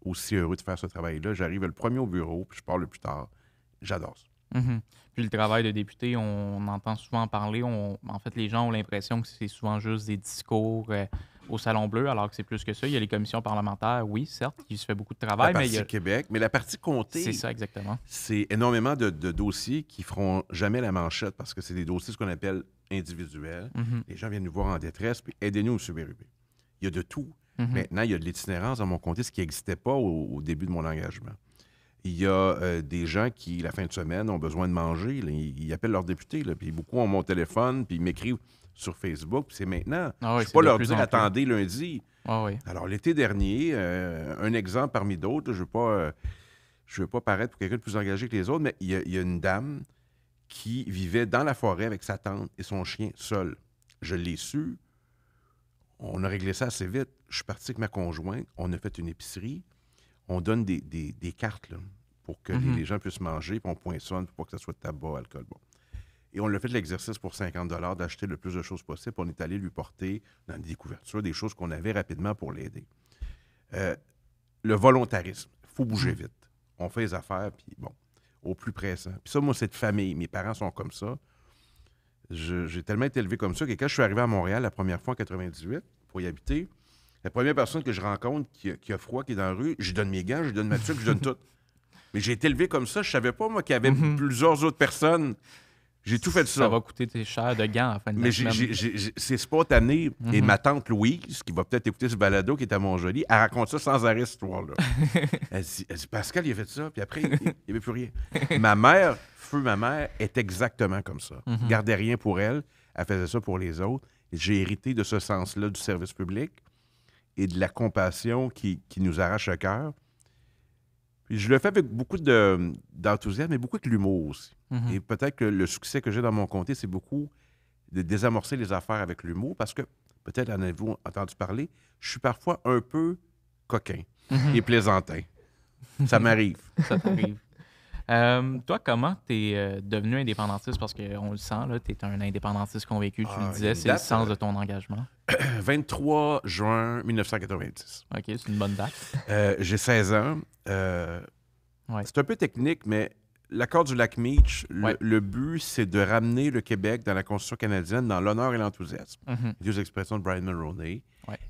aussi heureux de faire ce travail-là. J'arrive le premier au bureau, puis je pars le plus tard. J'adore ça. Mhm. Puis le travail de député, on entend souvent parler. en fait, les gens ont l'impression que c'est souvent juste des discours au Salon Bleu, alors que c'est plus que ça. Il y a les commissions parlementaires, oui, certes, il se fait beaucoup de travail. mais il Québec, mais la partie comté. C'est ça, exactement. C'est énormément de, dossiers qui feront jamais la manchette parce que c'est des dossiers, ce qu'on appelle individuels. Mhm. Les gens viennent nous voir en détresse, puis aidez-nous au Bérubé. Il y a de tout. Mhm. Maintenant, il y a de l'itinérance dans mon comté, ce qui n'existait pas au, début de mon engagement. Il y a euh, des gens qui, la fin de semaine, ont besoin de manger. ils, appellent leurs députés, puis beaucoup ont mon téléphone, puis ils m'écrivent sur Facebook, c'est maintenant. Ah je ne pas leur dire attendez lundi. Ah Alors, l'été dernier, euh, un exemple parmi d'autres, je ne veux, pas, euh, veux pas paraître pour quelqu'un de plus engagé que les autres, mais il y, a une dame qui vivait dans la forêt avec sa tante et son chien seul. Je l'ai su. On a réglé ça assez vite. Je suis parti avec ma conjointe. On a fait une épicerie. On donne des, cartes pour que mhm. les, gens puissent manger, puis on poinçonne pour pas que ça soit tabac, alcool. Bon. Et on a fait l'exercice pour 50 d'acheter le plus de choses possible. On est allé lui porter dans des couvertures des choses qu'on avait rapidement pour l'aider. Euh, le volontarisme. Il faut bouger mmh. vite. On fait les affaires, puis bon, au plus pressant. Puis ça, moi, c'est de famille. Mes parents sont comme ça. J'ai tellement été élevé comme ça que quand je suis arrivé à Montréal la première fois en 98 pour y habiter, la première personne que je rencontre qui a, froid, qui est dans la rue, je donne mes gants, je donne ma tuque, je donne tout. Mais j'ai été élevé comme ça. Je savais pas, moi, qu'il y avait mmh plusieurs autres personnes j'ai tout fait ça. Ça va coûter cher de gants en fin de Mais c'est spontané. Et mhm. ma tante Louise, qui va peut-être écouter ce balado qui est à Montjoli, elle raconte ça sans arrêt, cette histoire-là. elle, dit, Pascal, il a fait ça, puis après, il n'y avait plus rien. ma mère, feu ma mère, est exactement comme ça. Mm Gardait rien pour elle, elle faisait ça pour les autres. J'ai hérité de ce sens-là du service public et de la compassion qui, nous arrache le cœur. Puis je le fais avec beaucoup d'enthousiasme, et beaucoup de l'humour aussi. Mhm. Et peut-être que le succès que j'ai dans mon comté, c'est beaucoup de désamorcer les affaires avec l'humour parce que, peut-être en avez-vous entendu parler, je suis parfois un peu coquin mhm. et plaisantin. Ça m'arrive. Ça t'arrive. Euh, toi, comment t'es es euh, devenu indépendantiste? Parce qu'on le sent, là, t'es un indépendantiste convaincu, tu le ah, disais, c'est le sens euh, de ton engagement. 23 juin 1990. OK, c'est une bonne date. J'ai 16 ans. C'est un peu technique, mais l'accord du lac Meach, le, but, c'est de ramener le Québec dans la construction canadienne dans l'honneur et l'enthousiasme. Mhm. Deux expressions de Brian Mulroney.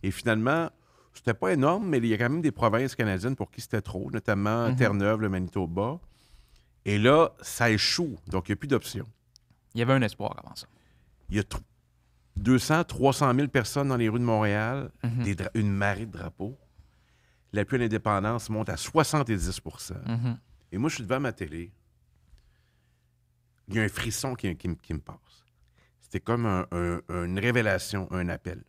Et finalement, c'était pas énorme, mais il y a quand même des provinces canadiennes pour qui c'était trop, notamment mhm. Terre-Neuve, le Manitoba. Et là, ça échoue, donc il n'y a plus d'options. Il y avait un espoir avant ça. Il y a 200, 300 000 personnes dans les rues de Montréal, mhm. une marée de drapeaux. L'appui à l'indépendance monte à 70 Et moi, je suis devant ma télé, il y a un frisson qui, me passe. C'était comme une révélation, un appel.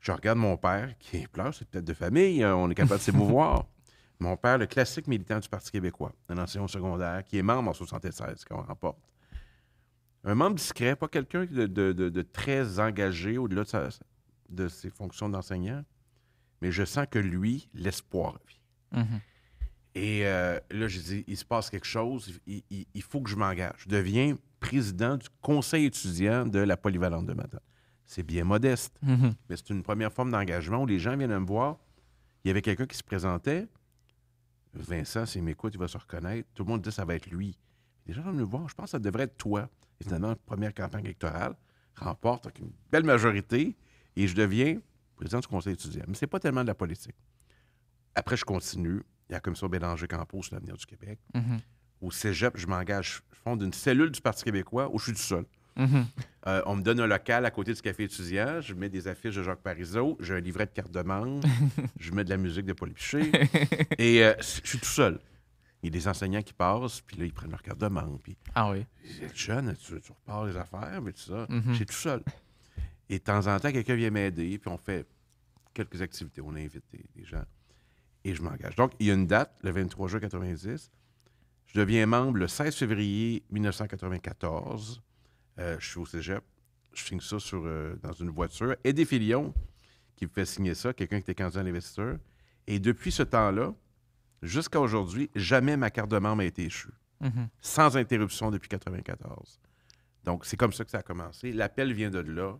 Je regarde mon père qui pleure, c'est peut-être de famille, hein, on est capable de s'émouvoir. Mon père, le classique militant du Parti québécois, un ancien secondaire, qui est membre en 76, qu'on remporte. Un membre discret, pas quelqu'un de, très engagé au-delà de, ses fonctions d'enseignant, mais je sens que lui, l'espoir vit. Mhm. Et euh, là, j'ai dit, il se passe quelque chose, il, faut que je m'engage. Je deviens président du conseil étudiant de la polyvalente de Matane. C'est bien modeste, mhm. mais c'est une première forme d'engagement où les gens viennent me voir. Il y avait quelqu'un qui se présentait. Vincent, s'il m'écoute, il va se reconnaître. Tout le monde dit ça va être lui. Les gens viennent me voir, je pense que ça devrait être toi. Et finalement, première campagne électorale, remporte avec une belle majorité et je deviens président du conseil étudiant. Mais ce n'est pas tellement de la politique. Après, je continue comme la Commission Bélanger-Campos sur l'avenir du Québec. Mhm. Au cégep, je m'engage, je fonde une cellule du Parti québécois où je suis tout seul. Mhm. Euh, on me donne un local à côté du café étudiant, je mets des affiches de Jacques Parizeau, j'ai un livret de carte de membre, je mets de la musique de Paul Piché et euh, je suis tout seul. Il y a des enseignants qui passent, puis là, ils prennent leur carte de membre. Puis, ah oui. jeune, tu, repars les affaires, mais tout ça. Mhm. Je suis tout seul. Et de temps en temps, quelqu'un vient m'aider, puis on fait quelques activités. On invite invité des gens et je m'engage. Donc, il y a une date, le 23 juin 90. Je deviens membre le 16 février 1994. Euh, je suis au cégep. Je signe ça sur, euh, dans une voiture. Et des filions qui me fait signer ça, quelqu'un qui était candidat à l'investisseur. Et depuis ce temps-là, jusqu'à aujourd'hui, jamais ma carte de membre n'a été échue. Mm-hmm. Sans interruption depuis 1994. Donc, c'est comme ça que ça a commencé. L'appel vient de là.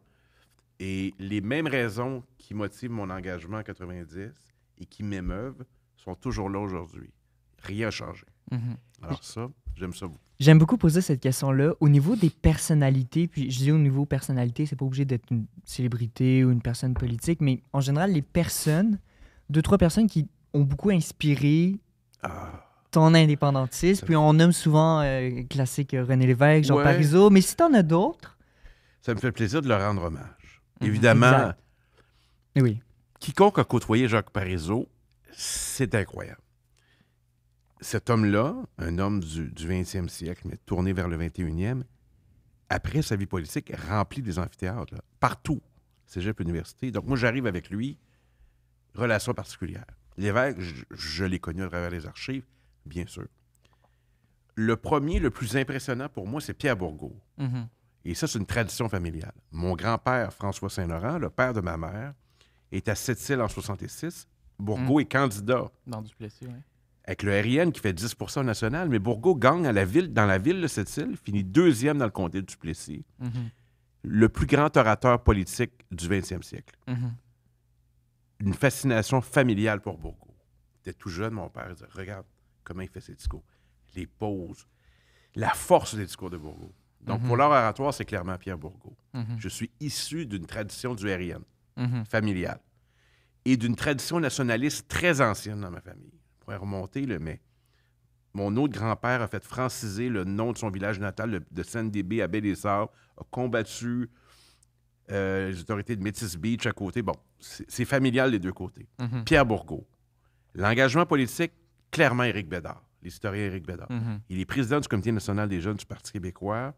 Et les mêmes raisons qui motivent mon engagement en 90 et qui m'émeuvent sont toujours là aujourd'hui. Rien n'a changé. Mhm. Alors ça, j'aime ça beaucoup. J'aime beaucoup poser cette question-là. Au niveau des personnalités, puis je dis au niveau personnalité, c'est pas obligé d'être une célébrité ou une personne politique, mais en général, les personnes, deux, trois personnes qui ont beaucoup inspiré ah. ton indépendantisme, puis on nomme souvent euh, classique euh, René Lévesque, Jean Parizeau, mais si t'en as d'autres. Ça me fait plaisir de leur rendre hommage. Mhm, Évidemment. Exact. Oui. Quiconque a côtoyé Jacques Parizeau, c'est incroyable. Cet homme-là, un homme du, 20e siècle, mais tourné vers le 21e, après sa vie politique, rempli des amphithéâtres, partout, cégep, université. Donc, moi, j'arrive avec lui, relation particulière. L'évêque, je, l'ai connu à travers les archives, bien sûr. Le premier, le plus impressionnant pour moi, c'est Pierre Bourgault. Mm-hmm. Et ça, c'est une tradition familiale. Mon grand-père, François Saint-Laurent, le père de ma mère, est à sept en 66. Bourgo hmm. est candidat. Dans Duplessis, oui. Avec le RN qui fait 10 national, mais Bourgo gagne à la ville, dans la ville de Sept-Îles, finit deuxième dans le comté de Duplessis. Mm-hmm. Le plus grand orateur politique du 20e siècle. Mm-hmm. Une fascination familiale pour Bourgo. J'étais tout jeune, mon père disait Regarde comment il fait ses discours, les pauses, la force des discours de Bourgo. Donc, pour mm-hmm. leur oratoire, c'est clairement Pierre Bourgault. Je suis issu d'une tradition du RIN. Mhm. familiale et d'une tradition nationaliste très ancienne dans ma famille. Je pourrais remonter, le mais mon autre grand-père a fait franciser le nom de son village natal, de Saint-Débé à baie des a combattu euh, les autorités de Métis Beach à côté. Bon, c'est familial des deux côtés. Mhm. Pierre Bourgault. L'engagement politique, clairement Éric Bédard, l'historien Éric Bédard. Mhm. Il est président du Comité national des jeunes du Parti québécois.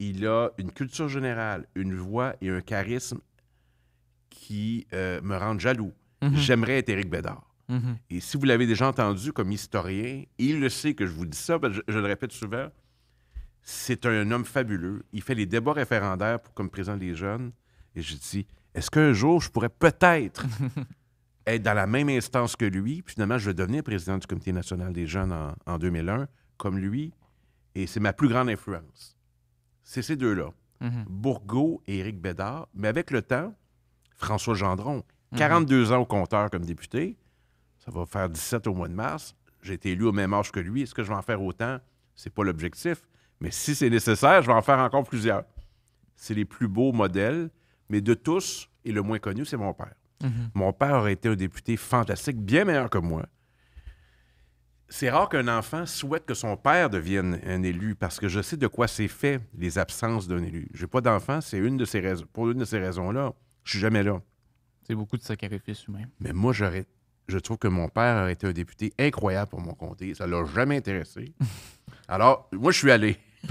Il a une culture générale, une voix et un charisme qui euh, me rendent jaloux. Mhm. J'aimerais être Éric Bédard. Mhm. Et si vous l'avez déjà entendu comme historien, il le sait que je vous dis ça, je, le répète souvent, c'est un homme fabuleux. Il fait les débats référendaires pour, comme président des jeunes. Et je dis, est-ce qu'un jour, je pourrais peut-être être dans la même instance que lui? Puis finalement, je vais devenir président du Comité national des jeunes en, 2001, comme lui. Et c'est ma plus grande influence. C'est ces deux-là, mhm. Bourgo et Éric Bédard. Mais avec le temps, François Gendron. 42 mhm. ans au compteur comme député. Ça va faire 17 au mois de mars. J'ai été élu au même âge que lui. Est-ce que je vais en faire autant? C'est pas l'objectif. Mais si c'est nécessaire, je vais en faire encore plusieurs. C'est les plus beaux modèles, mais de tous, et le moins connu, c'est mon père. Mhm. Mon père aurait été un député fantastique, bien meilleur que moi. C'est rare qu'un enfant souhaite que son père devienne un élu parce que je sais de quoi c'est fait les absences d'un élu. J'ai pas d'enfant, c'est une de ces raisons. Pour une de ces raisons-là, je suis jamais là. C'est beaucoup de sacrifices humains. Mais moi, j'aurais. Je trouve que mon père a été un député incroyable pour mon comté. Ça l'a jamais intéressé. Alors, moi, je suis allé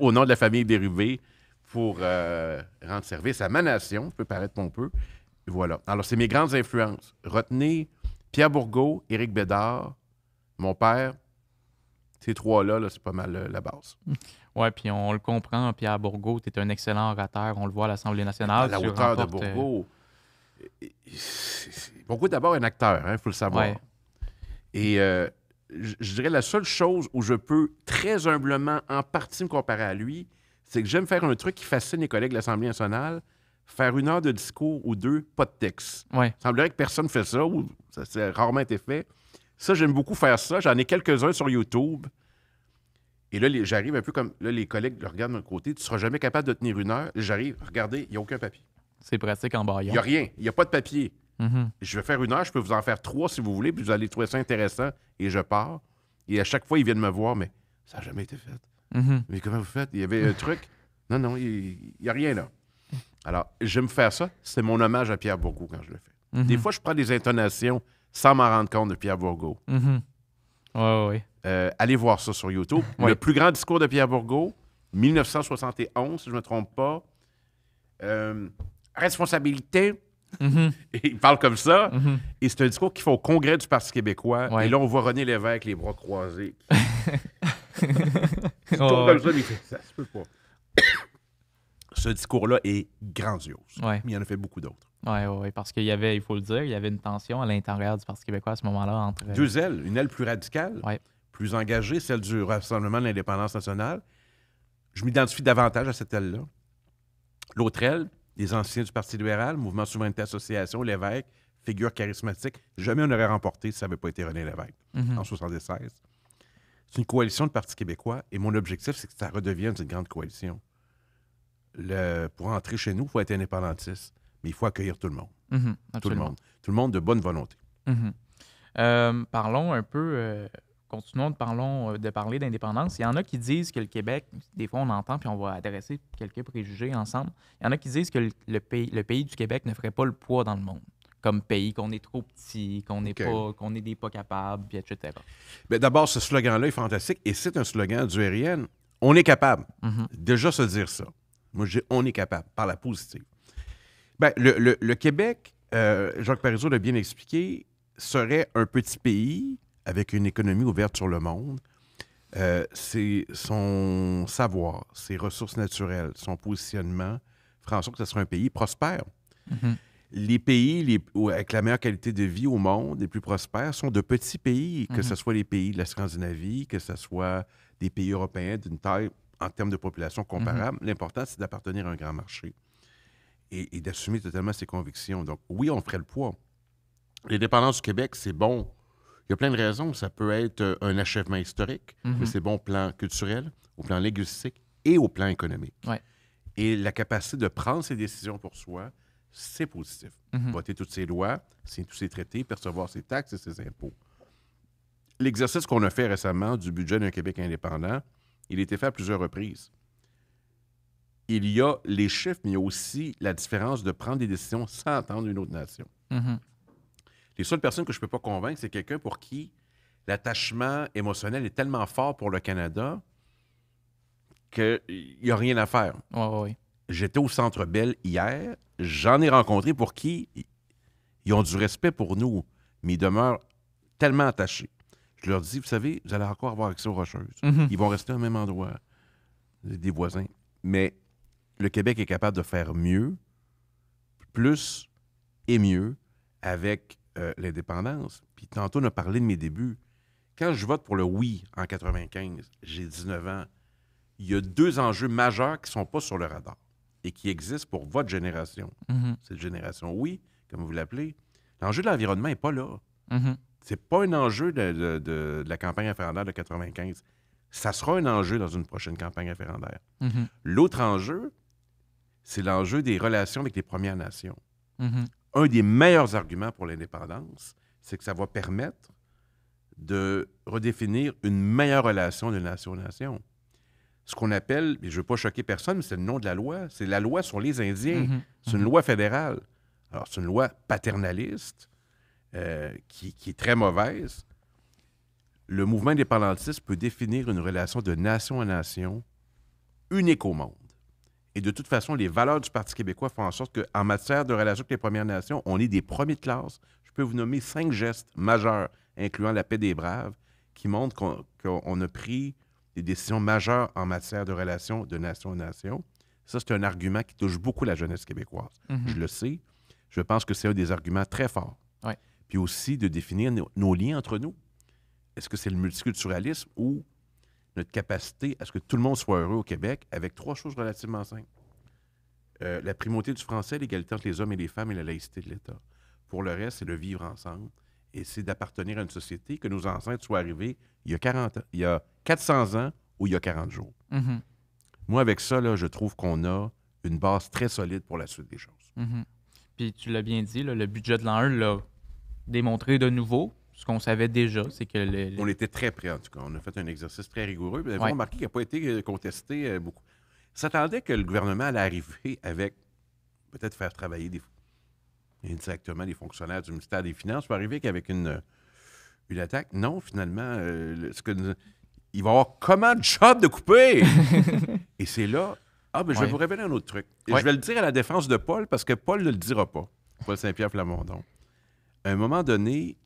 au nom de la famille dérivée pour euh, rendre service à ma nation. Ça peut paraître pompeux. peu. voilà. Alors, c'est mes grandes influences. Retenez Pierre Bourgault, Éric Bédard, mon père. Ces trois-là, -là, c'est pas mal euh, la base. Oui, puis on, le comprend. Pierre Bourgault, tu es un excellent orateur. On le voit à l'Assemblée nationale. À la hauteur de euh, Bourgault. Bourgault, d'abord, un acteur, il hein, faut le savoir. Et euh, je dirais la seule chose où je peux très humblement, en partie, me comparer à lui, c'est que j'aime faire un truc qui fascine les collègues de l'Assemblée nationale faire une heure de discours ou deux, pas de texte. Ouais. Il semblerait que personne ne fait ça, ou ça a rarement été fait. Ça, j'aime beaucoup faire ça. J'en ai quelques-uns sur YouTube. Et là, j'arrive un peu comme là, les collègues le regardent de côté. Tu ne seras jamais capable de tenir une heure. J'arrive, regardez, il n'y a aucun papier. C'est pratique en bas Il n'y a rien. Il n'y a pas de papier. Mm-hmm. Je vais faire une heure, je peux vous en faire trois si vous voulez, puis vous allez trouver ça intéressant. Et je pars. Et à chaque fois, ils viennent me voir, mais ça n'a jamais été fait. Mm-hmm. Mais comment vous faites? Il y avait un truc. Non, non, il n'y a rien là. Alors, je me faire ça. C'est mon hommage à Pierre Bourgault quand je le fais. Mm-hmm. Des fois, je prends des intonations sans m'en rendre compte de Pierre Bourgault. Ouais, euh, allez voir ça sur YouTube. Le plus grand discours de Pierre Bourgault, 1971, si je ne me trompe pas. Euh, responsabilité. Mm-hmm. Il parle comme ça. Mm-hmm. Et c'est un discours qu'il fait au Congrès du Parti québécois. Et là, on voit René Lévesque, les bras croisés. il ça se peut pas ce discours-là est grandiose. Mais il en a fait beaucoup d'autres. Oui, oui, parce qu'il y avait, il faut le dire, il y avait une tension à l'intérieur du Parti québécois à ce moment-là entre. Euh, Deux ailes, une aile plus radicale, plus engagée, celle du Rassemblement de l'indépendance nationale. Je m'identifie davantage à cette aile-là. L'autre aile, les anciens du Parti libéral, Mouvement Souveraineté Association, l'évêque, figure charismatique. Jamais on n'aurait remporté si ça n'avait pas été René Lévesque mm-hmm. en 76. C'est une coalition de Parti québécois et mon objectif, c'est que ça redevienne une grande coalition pour entrer chez nous, il faut être indépendantiste, mais il faut accueillir tout le monde. Mhm, tout le monde. Tout le monde de bonne volonté. Mhm. Euh, parlons un peu, euh, continuons de, euh, de parler d'indépendance. Il y en a qui disent que le Québec, des fois on entend, puis on va adresser quelques préjugés ensemble. Il y en a qui disent que le, pays, le pays du Québec ne ferait pas le poids dans le monde comme pays, qu'on est trop petit, qu'on n'est pas, qu'on est des pas capables, etc. Ben, d'abord, ce slogan-là est fantastique et c'est un slogan du RN. On est capable. Mhm. Déjà se dire ça. Moi, je on est capable, par la positive. Ben, le, Québec, euh, Jacques Parizeau l'a bien expliqué, serait un petit pays avec une économie ouverte sur le monde. Euh, c'est son savoir, ses ressources naturelles, son positionnement ferait en sorte que ce serait un pays prospère. Mhm. Les pays les, avec la meilleure qualité de vie au monde, les plus prospères, sont de petits pays, que mhm. ce soit les pays de la Scandinavie, que ce soit des pays européens d'une taille en termes de population comparable. Mhm. L'important, c'est d'appartenir à un grand marché et, d'assumer totalement ses convictions. Donc, oui, on ferait le poids. L'indépendance du Québec, c'est bon. Il y a plein de raisons. Ça peut être euh, un achèvement historique, mhm. mais c'est bon au plan culturel, au plan linguistique et au plan économique. Et la capacité de prendre ses décisions pour soi, c'est positif. Mhm. Voter toutes ses lois, signer tous ses traités, percevoir ses taxes et ses impôts. L'exercice qu'on a fait récemment du budget d'un Québec indépendant, il a été fait à plusieurs reprises. Il y a les chiffres, mais il y a aussi la différence de prendre des décisions sans attendre une autre nation. Mhm. Les seules personnes que je ne peux pas convaincre, c'est quelqu'un pour qui l'attachement émotionnel est tellement fort pour le Canada qu'il n'y a rien à faire. J'étais au Centre Bell hier, j'en ai rencontré pour qui ils ont du respect pour nous, mais ils demeurent tellement attachés. Je leur dis, vous savez, vous allez encore avoir accès aux rocheuses. Mhm. Ils vont rester au même endroit, des voisins. Mais le Québec est capable de faire mieux, plus et mieux avec euh, l'indépendance. Puis tantôt, on a parlé de mes débuts. Quand je vote pour le oui en 95, j'ai 19 ans, il y a deux enjeux majeurs qui ne sont pas sur le radar et qui existent pour votre génération. Mhm. Cette génération oui, comme vous l'appelez. L'enjeu de l'environnement n'est pas là. Mhm. C'est pas un enjeu de, la campagne référendaire de 95. Ça sera un enjeu dans une prochaine campagne référendaire. Mhm. L'autre enjeu, c'est l'enjeu des relations avec les Premières Nations. Mhm. Un des meilleurs arguments pour l'indépendance, c'est que ça va permettre de redéfinir une meilleure relation de nation-nation. Ce qu'on appelle, je ne veux pas choquer personne, mais c'est le nom de la loi, c'est la loi sur les Indiens. Mhm. C'est une loi fédérale. Alors, c'est une loi paternaliste euh, qui, est très mauvaise, le mouvement indépendantiste peut définir une relation de nation à nation unique au monde. Et de toute façon, les valeurs du Parti québécois font en sorte qu'en matière de relations avec les Premières Nations, on est des premiers de classe. Je peux vous nommer cinq gestes majeurs, incluant la paix des braves, qui montrent qu'on a pris des décisions majeures en matière de relations de nation à nation. Ça, c'est un argument qui touche beaucoup la jeunesse québécoise. Mm-hmm. Je le sais. Je pense que c'est un des arguments très forts. Ouais aussi de définir nos, liens entre nous. Est-ce que c'est le multiculturalisme ou notre capacité à ce que tout le monde soit heureux au Québec avec trois choses relativement simples? Euh, la primauté du français, l'égalité entre les hommes et les femmes et la laïcité de l'État. Pour le reste, c'est de vivre ensemble et c'est d'appartenir à une société que nos ancêtres soient arrivés il y a 40 il y 400 ans ou il y a 40 jours. Mm-hmm. Moi, avec ça, je trouve qu'on a une base très solide pour la suite des choses. Mm-hmm. Puis tu l'as bien dit, le budget de l'an 1 démontrer de nouveau. Ce qu'on savait déjà, c'est que. On était très prêts, en tout cas. On a fait un exercice très rigoureux. Vous avez remarqué qu'il n'a pas été euh, contesté euh, beaucoup. S'attendait que le gouvernement allait arriver avec peut-être faire travailler des, les fonctionnaires du ministère des Finances pour arriver qu'avec une, euh, une attaque. Non, finalement, ce que il va y avoir comment de job de couper? Et c'est là. Ah, ben, je vais vous révéler un autre truc. Je vais le dire à la défense de Paul parce que Paul ne le dira pas. Paul Saint-Pierre Flamondon à un moment donné,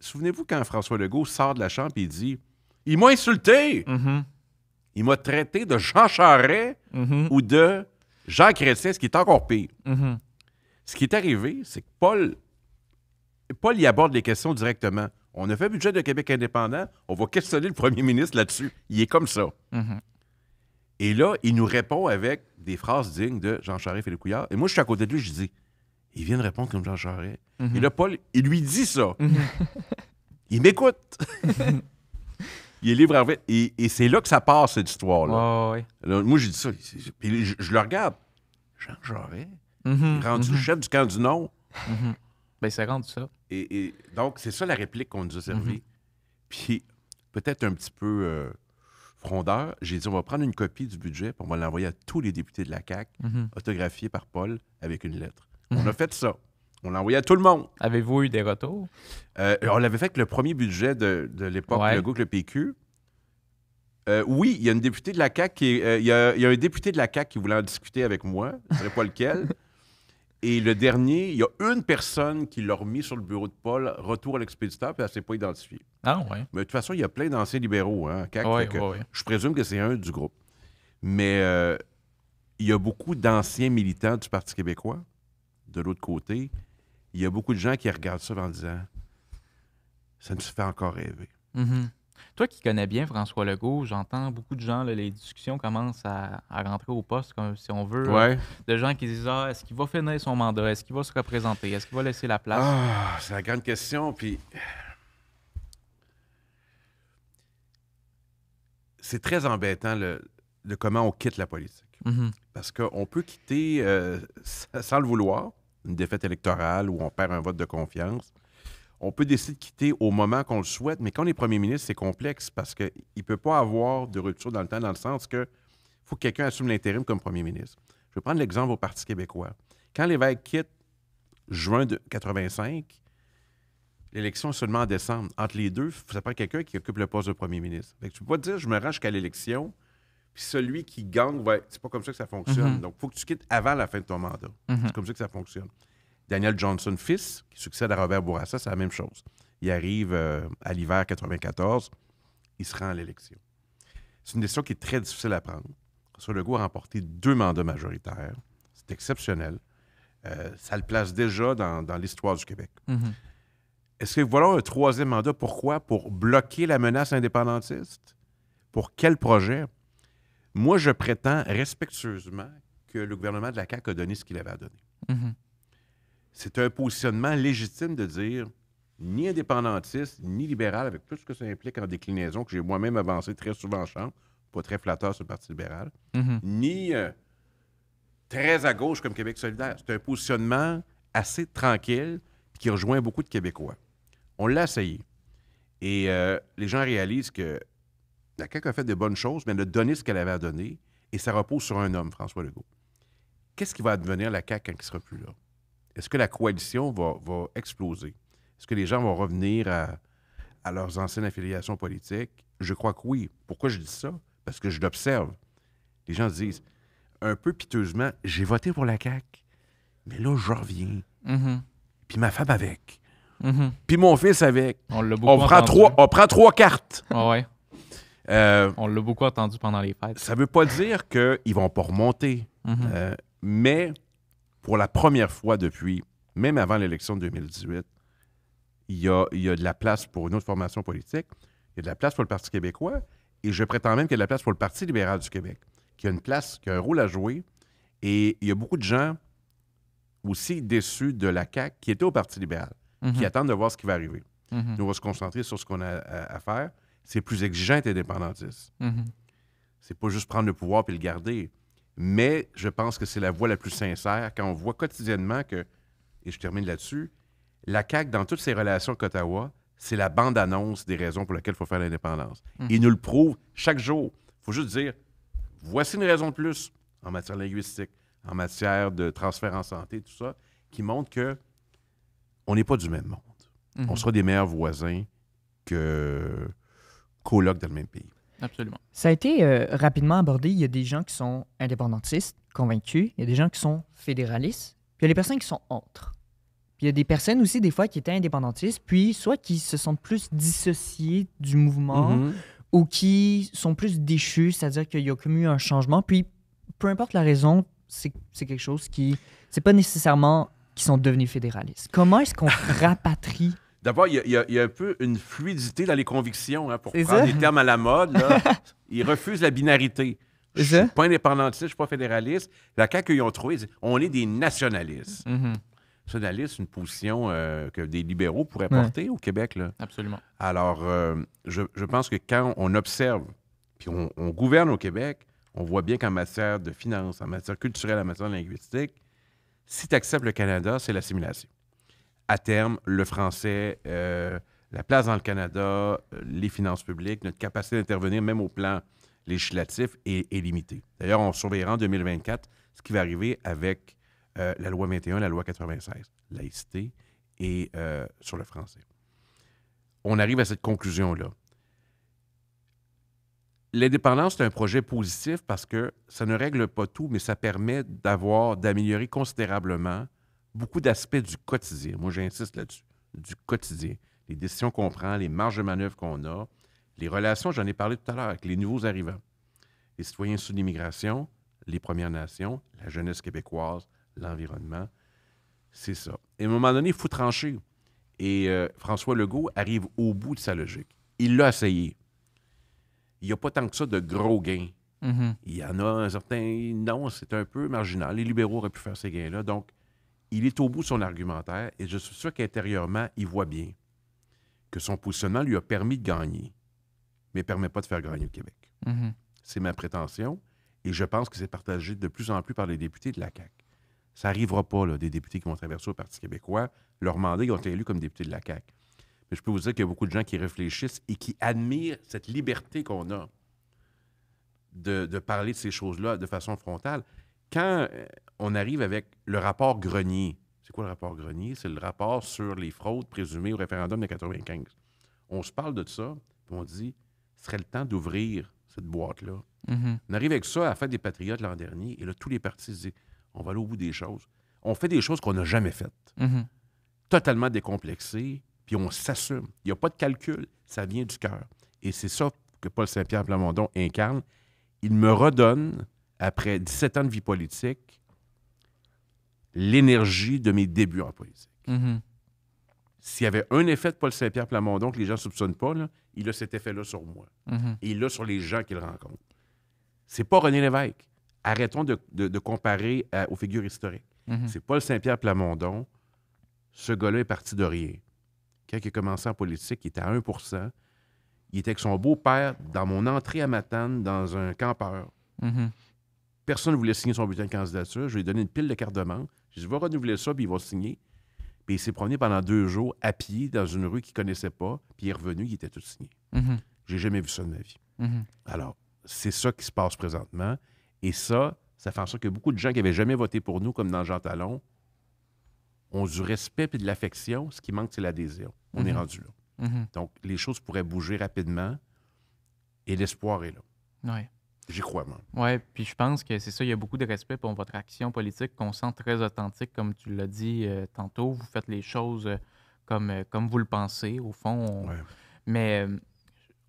souvenez-vous quand François Legault sort de la chambre et il dit Il m'a insulté mm-hmm. Il m'a traité de Jean Charest mm-hmm. ou de Jean Chrétien, ce qui est encore pire. Mm-hmm. Ce qui est arrivé, c'est que Paul, Paul y aborde les questions directement. On a fait budget de Québec indépendant, on va questionner le premier ministre là-dessus. Il est comme ça. Et là, il nous répond avec des phrases dignes de Jean Charest le Couillard. Et moi, je suis à côté de lui, je dis il vient de répondre comme Jean Charest. Mm-hmm. Et là, Paul, il lui dit ça. Mm-hmm. il m'écoute. il est libre à... Et, et c'est là que ça part, cette histoire-là. Moi, j'ai dit ça. Puis je, le regarde. Jean Charest, mm-hmm. rendu chef du camp du Nord. Ben, ça rendu ça. Et, donc, c'est ça la réplique qu'on nous a servie. Puis, peut-être un petit peu euh, frondeur, j'ai dit on va prendre une copie du budget, pour on va l'envoyer à tous les députés de la CAQ, autographiée par Paul avec une lettre. On a fait ça. On l'a envoyé à tout le monde. Avez-vous eu des retours? Euh, on l'avait fait avec le premier budget de, l'époque, le PQ. Euh, oui, il y a une députée de la CAC qui euh, il, y a, un député de la CAQ qui voulait en discuter avec moi, je ne savais pas lequel. Et le dernier, il y a une personne qui l'a remis sur le bureau de Paul, retour à l'expéditeur, puis elle ne s'est pas identifiée. Ah oui? Mais de toute façon, il y a plein d'anciens libéraux, hein, CAQ, Je présume que c'est un du groupe. Mais il y a beaucoup d'anciens militants du Parti québécois de l'autre côté, il y a beaucoup de gens qui regardent ça en disant ça se fait encore rêver. Mm-hmm. Toi qui connais bien François Legault, j'entends beaucoup de gens, les discussions commencent à, rentrer au poste, comme si on veut, euh, de gens qui disent ah, est-ce qu'il va finir son mandat Est-ce qu'il va se représenter Est-ce qu'il va laisser la place ah, C'est la grande question. Puis. C'est très embêtant le, de comment on quitte la politique. Mm-hmm. Parce qu'on peut quitter euh, sans le vouloir une défaite électorale ou on perd un vote de confiance. On peut décider de quitter au moment qu'on le souhaite, mais quand on est premier ministre, c'est complexe parce qu'il ne peut pas avoir de rupture dans le temps, dans le sens que faut que quelqu'un assume l'intérim comme premier ministre. Je vais prendre l'exemple au Parti québécois. Quand l'évêque quitte juin de 85, l'élection est seulement en décembre. Entre les deux, il faut prend quelqu'un qui occupe le poste de premier ministre. Tu tu peux pas dire je me rends jusqu'à l'élection celui qui gagne, c'est pas comme ça que ça fonctionne. Mhm. Donc, il faut que tu quittes avant la fin de ton mandat. Mhm. C'est comme ça que ça fonctionne. Daniel Johnson, fils, qui succède à Robert Bourassa, c'est la même chose. Il arrive euh, à l'hiver 94, il se rend à l'élection. C'est une décision qui est très difficile à prendre. Sur Legault a remporté deux mandats majoritaires. C'est exceptionnel. Euh, ça le place déjà dans, l'histoire du Québec. Mhm. Est-ce que voilà un troisième mandat? Pourquoi? Pour bloquer la menace indépendantiste? Pour quel projet? Moi, je prétends respectueusement que le gouvernement de la CAQ a donné ce qu'il avait à donner. Mhm. C'est un positionnement légitime de dire ni indépendantiste, ni libéral, avec tout ce que ça implique en déclinaison, que j'ai moi-même avancé très souvent en chambre, pas très flatteur sur le Parti libéral, mhm. ni euh, très à gauche comme Québec solidaire. C'est un positionnement assez tranquille qui rejoint beaucoup de Québécois. On l'a essayé. Et euh, les gens réalisent que la CAQ a fait de bonnes choses, mais elle a donné ce qu'elle avait à donner, et ça repose sur un homme, François Legault. Qu'est-ce qui va advenir la CAQ quand il sera plus là? Est-ce que la coalition va, exploser? Est-ce que les gens vont revenir à, à leurs anciennes affiliations politiques? Je crois que oui. Pourquoi je dis ça? Parce que je l'observe. Les gens disent, un peu piteusement, j'ai voté pour la CAQ, mais là, je reviens. Mm-hmm. Puis ma femme avec. Mm-hmm. Puis mon fils avec. On, prend trois, on prend trois cartes. Ah ouais. Euh, on l'a beaucoup attendu pendant les fêtes. Ça ne veut pas dire qu'ils ne vont pas remonter, mhm. euh, mais pour la première fois depuis, même avant l'élection de 2018, il y, a, de la place pour une autre formation politique, il y a de la place pour le Parti québécois, et je prétends même qu'il y a de la place pour le Parti libéral du Québec, qui a une place, qui a un rôle à jouer, et il y a beaucoup de gens aussi déçus de la CAQ qui étaient au Parti libéral, qui mhm. attendent de voir ce qui va arriver. Mhm. Nous, on va se concentrer sur ce qu'on a à faire c'est plus exigeant d'être indépendantiste. Mhm. C'est pas juste prendre le pouvoir puis le garder. Mais je pense que c'est la voie la plus sincère quand on voit quotidiennement que, et je termine là-dessus, la CAQ, dans toutes ses relations avec Ottawa, c'est la bande-annonce des raisons pour lesquelles il faut faire l'indépendance. Mhm. Ils nous le prouvent chaque jour. Il faut juste dire voici une raison de plus en matière linguistique, en matière de transfert en santé, tout ça, qui montre que on n'est pas du même monde. Mhm. On sera des meilleurs voisins que coloc dans le même pays. Absolument. Ça a été euh, rapidement abordé. Il y a des gens qui sont indépendantistes, convaincus. Il y a des gens qui sont fédéralistes. Puis il y a des personnes qui sont entre. Puis il y a des personnes aussi, des fois, qui étaient indépendantistes, puis soit qui se sentent plus dissociés du mouvement mm-hmm. ou qui sont plus déchus, c'est-à-dire qu'il y a comme eu un changement. Puis peu importe la raison, c'est quelque chose qui. C'est pas nécessairement qu'ils sont devenus fédéralistes. Comment est-ce qu'on rapatrie D'abord, il y, a un peu une fluidité dans les convictions, hein, pour prendre des termes à la mode. ils refusent la binarité. Je suis pas indépendantiste, je suis pas fédéraliste. La CAQ, ils ont trouvé, on est des nationalistes. Mm une position euh, que des libéraux pourraient porter au Québec. Absolument. Alors, euh, je, pense que quand on observe, puis on, on gouverne au Québec, on voit bien qu'en matière de finances, en matière culturelle, en matière linguistique, si tu acceptes le Canada, c'est l'assimilation à terme, le français, euh, la place dans le Canada, euh, les finances publiques, notre capacité d'intervenir, même au plan législatif, est, limitée. D'ailleurs, on surveillera en 2024 ce qui va arriver avec euh, la loi 21, la loi 96, laïcité et sur le français. On arrive à cette conclusion-là. L'indépendance, c'est un projet positif parce que ça ne règle pas tout, mais ça permet d'avoir, d'améliorer considérablement beaucoup d'aspects du quotidien. Moi, j'insiste là-dessus, du quotidien. Les décisions qu'on prend, les marges de manœuvre qu'on a, les relations, j'en ai parlé tout à l'heure, avec les nouveaux arrivants, les citoyens sous l'immigration, les Premières Nations, la jeunesse québécoise, l'environnement. C'est ça. Et à un moment donné, il faut trancher. Et euh, François Legault arrive au bout de sa logique. Il l'a essayé. Il n'y a pas tant que ça de gros gains. Mm-hmm. Il y en a un certain. Non, c'est un peu marginal. Les libéraux auraient pu faire ces gains-là. Donc, il est au bout de son argumentaire et je suis sûr qu'intérieurement, il voit bien que son positionnement lui a permis de gagner, mais ne permet pas de faire gagner le Québec. Mhm. C'est ma prétention et je pense que c'est partagé de plus en plus par les députés de la CAQ. Ça n'arrivera pas, des députés qui vont traverser au Parti québécois. Leur mandat, ils ont été élus comme députés de la CAQ. Mais je peux vous dire qu'il y a beaucoup de gens qui réfléchissent et qui admirent cette liberté qu'on a de, parler de ces choses-là de façon frontale quand euh, on arrive avec le rapport Grenier, c'est quoi le rapport Grenier? C'est le rapport sur les fraudes présumées au référendum de 1995. On se parle de ça, puis on dit, ce serait le temps d'ouvrir cette boîte-là. Mm-hmm. On arrive avec ça à la fête des Patriotes l'an dernier, et là, tous les partis disent, on va aller au bout des choses. On fait des choses qu'on n'a jamais faites. Mm-hmm. Totalement décomplexées, puis on s'assume. Il n'y a pas de calcul, ça vient du cœur. Et c'est ça que Paul Saint-Pierre Plamondon incarne. Il me redonne après 17 ans de vie politique, l'énergie de mes débuts en politique. Mm-hmm. S'il y avait un effet de Paul Saint-Pierre Plamondon que les gens ne soupçonnent pas, il a cet effet-là sur moi. Mm-hmm. Et il l'a sur les gens qu'il rencontre. C'est pas René Lévesque. Arrêtons de, comparer aux figures historiques. Mm -hmm. C'est Paul Saint-Pierre Plamondon. Ce gars-là est parti de rien. Quand il a commencé en politique, il était à 1 Il était avec son beau-père dans mon entrée à Matane dans un campeur. Mm-hmm. Personne ne voulait signer son bulletin de candidature. Je lui ai donné une pile de cartes de lui ai dit, va renouveler ça, puis il va signer. Puis il s'est promené pendant deux jours à pied dans une rue qu'il ne connaissait pas, puis il est revenu, il était tout signé. Je mhm. n'ai J'ai jamais vu ça de ma vie. Mhm. Alors, c'est ça qui se passe présentement. Et ça, ça fait en sorte que beaucoup de gens qui n'avaient jamais voté pour nous, comme dans Jean Talon, ont du respect et de l'affection. Ce qui manque, c'est l'adhésion. On est mhm. rendu là. Donc, les choses pourraient bouger rapidement et l'espoir est là. Oui. J'y crois, moi. Oui, puis je pense que c'est ça, il y a beaucoup de respect pour votre action politique qu'on sent très authentique, comme tu l'as dit euh, tantôt. Vous faites les choses euh, comme, euh, comme vous le pensez, au fond. Mais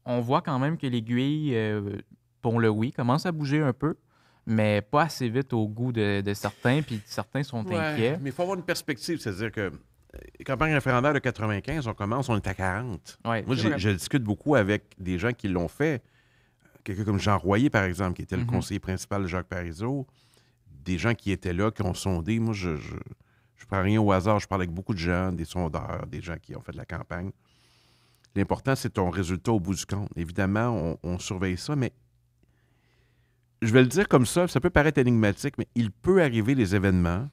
on voit quand même que l'aiguille, pour le oui, commence à bouger un peu, mais pas assez vite au goût de, certains, puis certains sont inquiets. Mais il faut avoir une perspective, c'est-à-dire que campagne référendaire de 95, on commence, on est à 40. Moi, je, je discute beaucoup avec des gens qui l'ont fait quelqu'un comme Jean Royer, par exemple, qui était le mhm. conseiller principal de Jacques Parizeau, des gens qui étaient là, qui ont sondé. Moi, je ne je, je prends rien au hasard. Je parle avec beaucoup de gens, des sondeurs, des gens qui ont fait de la campagne. L'important, c'est ton résultat au bout du compte. Évidemment, on, surveille ça, mais je vais le dire comme ça, ça peut paraître énigmatique, mais il peut arriver des événements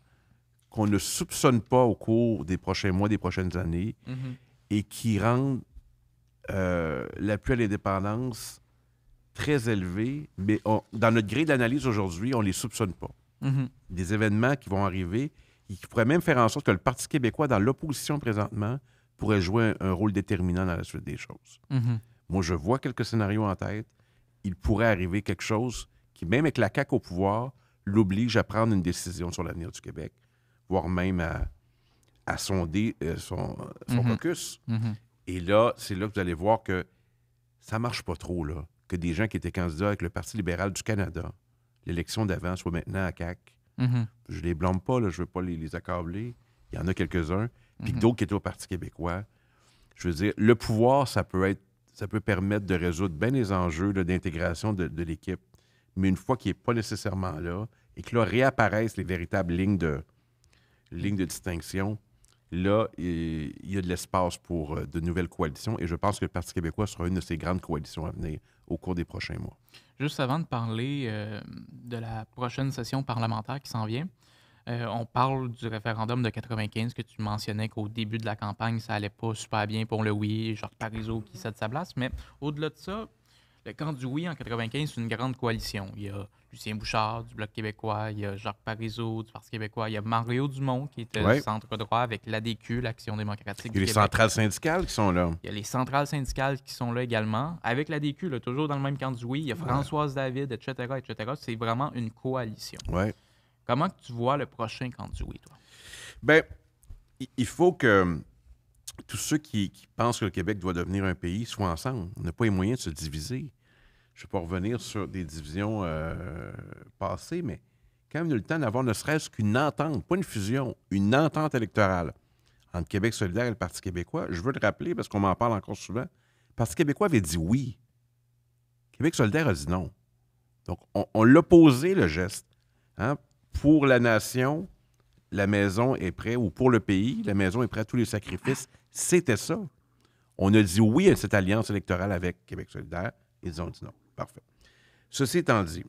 qu'on ne soupçonne pas au cours des prochains mois, des prochaines années, mhm. et qui rendent euh, l'appui à l'indépendance très élevés, mais dans notre grille d'analyse aujourd'hui, on ne les soupçonne pas. Mhm. Des événements qui vont arriver et qui pourraient même faire en sorte que le Parti québécois, dans l'opposition présentement, pourrait jouer un, rôle déterminant dans la suite des choses. Mhm. Moi, je vois quelques scénarios en tête. Il pourrait arriver quelque chose qui, même avec la CAQ au pouvoir, l'oblige à prendre une décision sur l'avenir du Québec, voire même à, sonder euh, son, son mhm. caucus. Et là, c'est là que vous allez voir que ça ne marche pas trop, là que des gens qui étaient candidats avec le Parti libéral du Canada, l'élection d'avant, soit maintenant à CAC. je ne Je les blâme pas, là, je veux pas les, accabler. Il y en a quelques-uns, puis mhm. d'autres qui étaient au Parti québécois. Je veux dire, le pouvoir, ça peut être, ça peut permettre de résoudre bien les enjeux d'intégration de, de l'équipe, mais une fois qu'il n'est pas nécessairement là et que là réapparaissent les véritables lignes de, lignes de distinction, là, il y a de l'espace pour euh, de nouvelles coalitions et je pense que le Parti québécois sera une de ces grandes coalitions à venir au cours des prochains mois. Juste avant de parler euh, de la prochaine session parlementaire qui s'en vient, euh, on parle du référendum de 95 que tu mentionnais qu'au début de la campagne, ça allait pas super bien pour le oui, genre Parizeau qui cède sa place. Mais au-delà de ça, le camp du oui en 95, c'est une grande coalition. Il y a Lucien Bouchard du Bloc québécois, il y a Jacques Parizeau du Parti québécois, il y a Mario Dumont qui était centre droit avec l'ADQ, l'Action démocratique. Il y a les centrales syndicales qui sont là. Il y a les centrales syndicales qui sont là également. Avec l'ADQ, toujours dans le même camp du oui, il y a Françoise David, etc., etc. C'est vraiment une coalition. Comment tu vois le prochain camp du oui, toi? Bien, il faut que hum, tous ceux qui, qui, pensent que le Québec doit devenir un pays soient ensemble. On n'a pas les moyens de se diviser je ne vais pas revenir sur des divisions euh, passées, mais quand même eu le temps d'avoir ne serait-ce qu'une entente, pas une fusion, une entente électorale entre Québec solidaire et le Parti québécois. Je veux le rappeler parce qu'on m'en parle encore souvent. Le Parti québécois avait dit oui. Québec solidaire a dit non. Donc, on, l'a posé le geste. Hein, pour la nation, la maison est prête, ou pour le pays, la maison est prête à tous les sacrifices. C'était ça. On a dit oui à cette alliance électorale avec Québec solidaire. Ils ont dit non. Parfait. Ceci étant dit,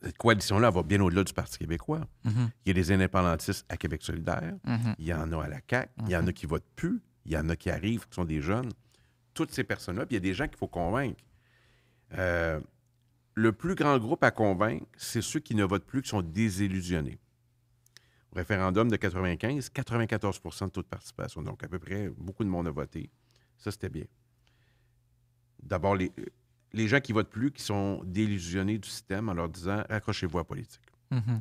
cette coalition-là va bien au-delà du Parti québécois. Mhm. Il y a des indépendantistes à Québec solidaire, mhm. il y en a à la CAQ, il y en a mhm. qui votent plus, il y en a qui arrivent, qui sont des jeunes. Toutes ces personnes-là, puis il y a des gens qu'il faut convaincre. Euh, le plus grand groupe à convaincre, c'est ceux qui ne votent plus, qui sont désillusionnés. référendum de 95, 94 de taux de participation. Donc, à peu près, beaucoup de monde a voté. Ça, c'était bien. D'abord, les, les gens qui votent plus, qui sont délusionnés du système en leur disant accrochez-vous à la politique. Mhm.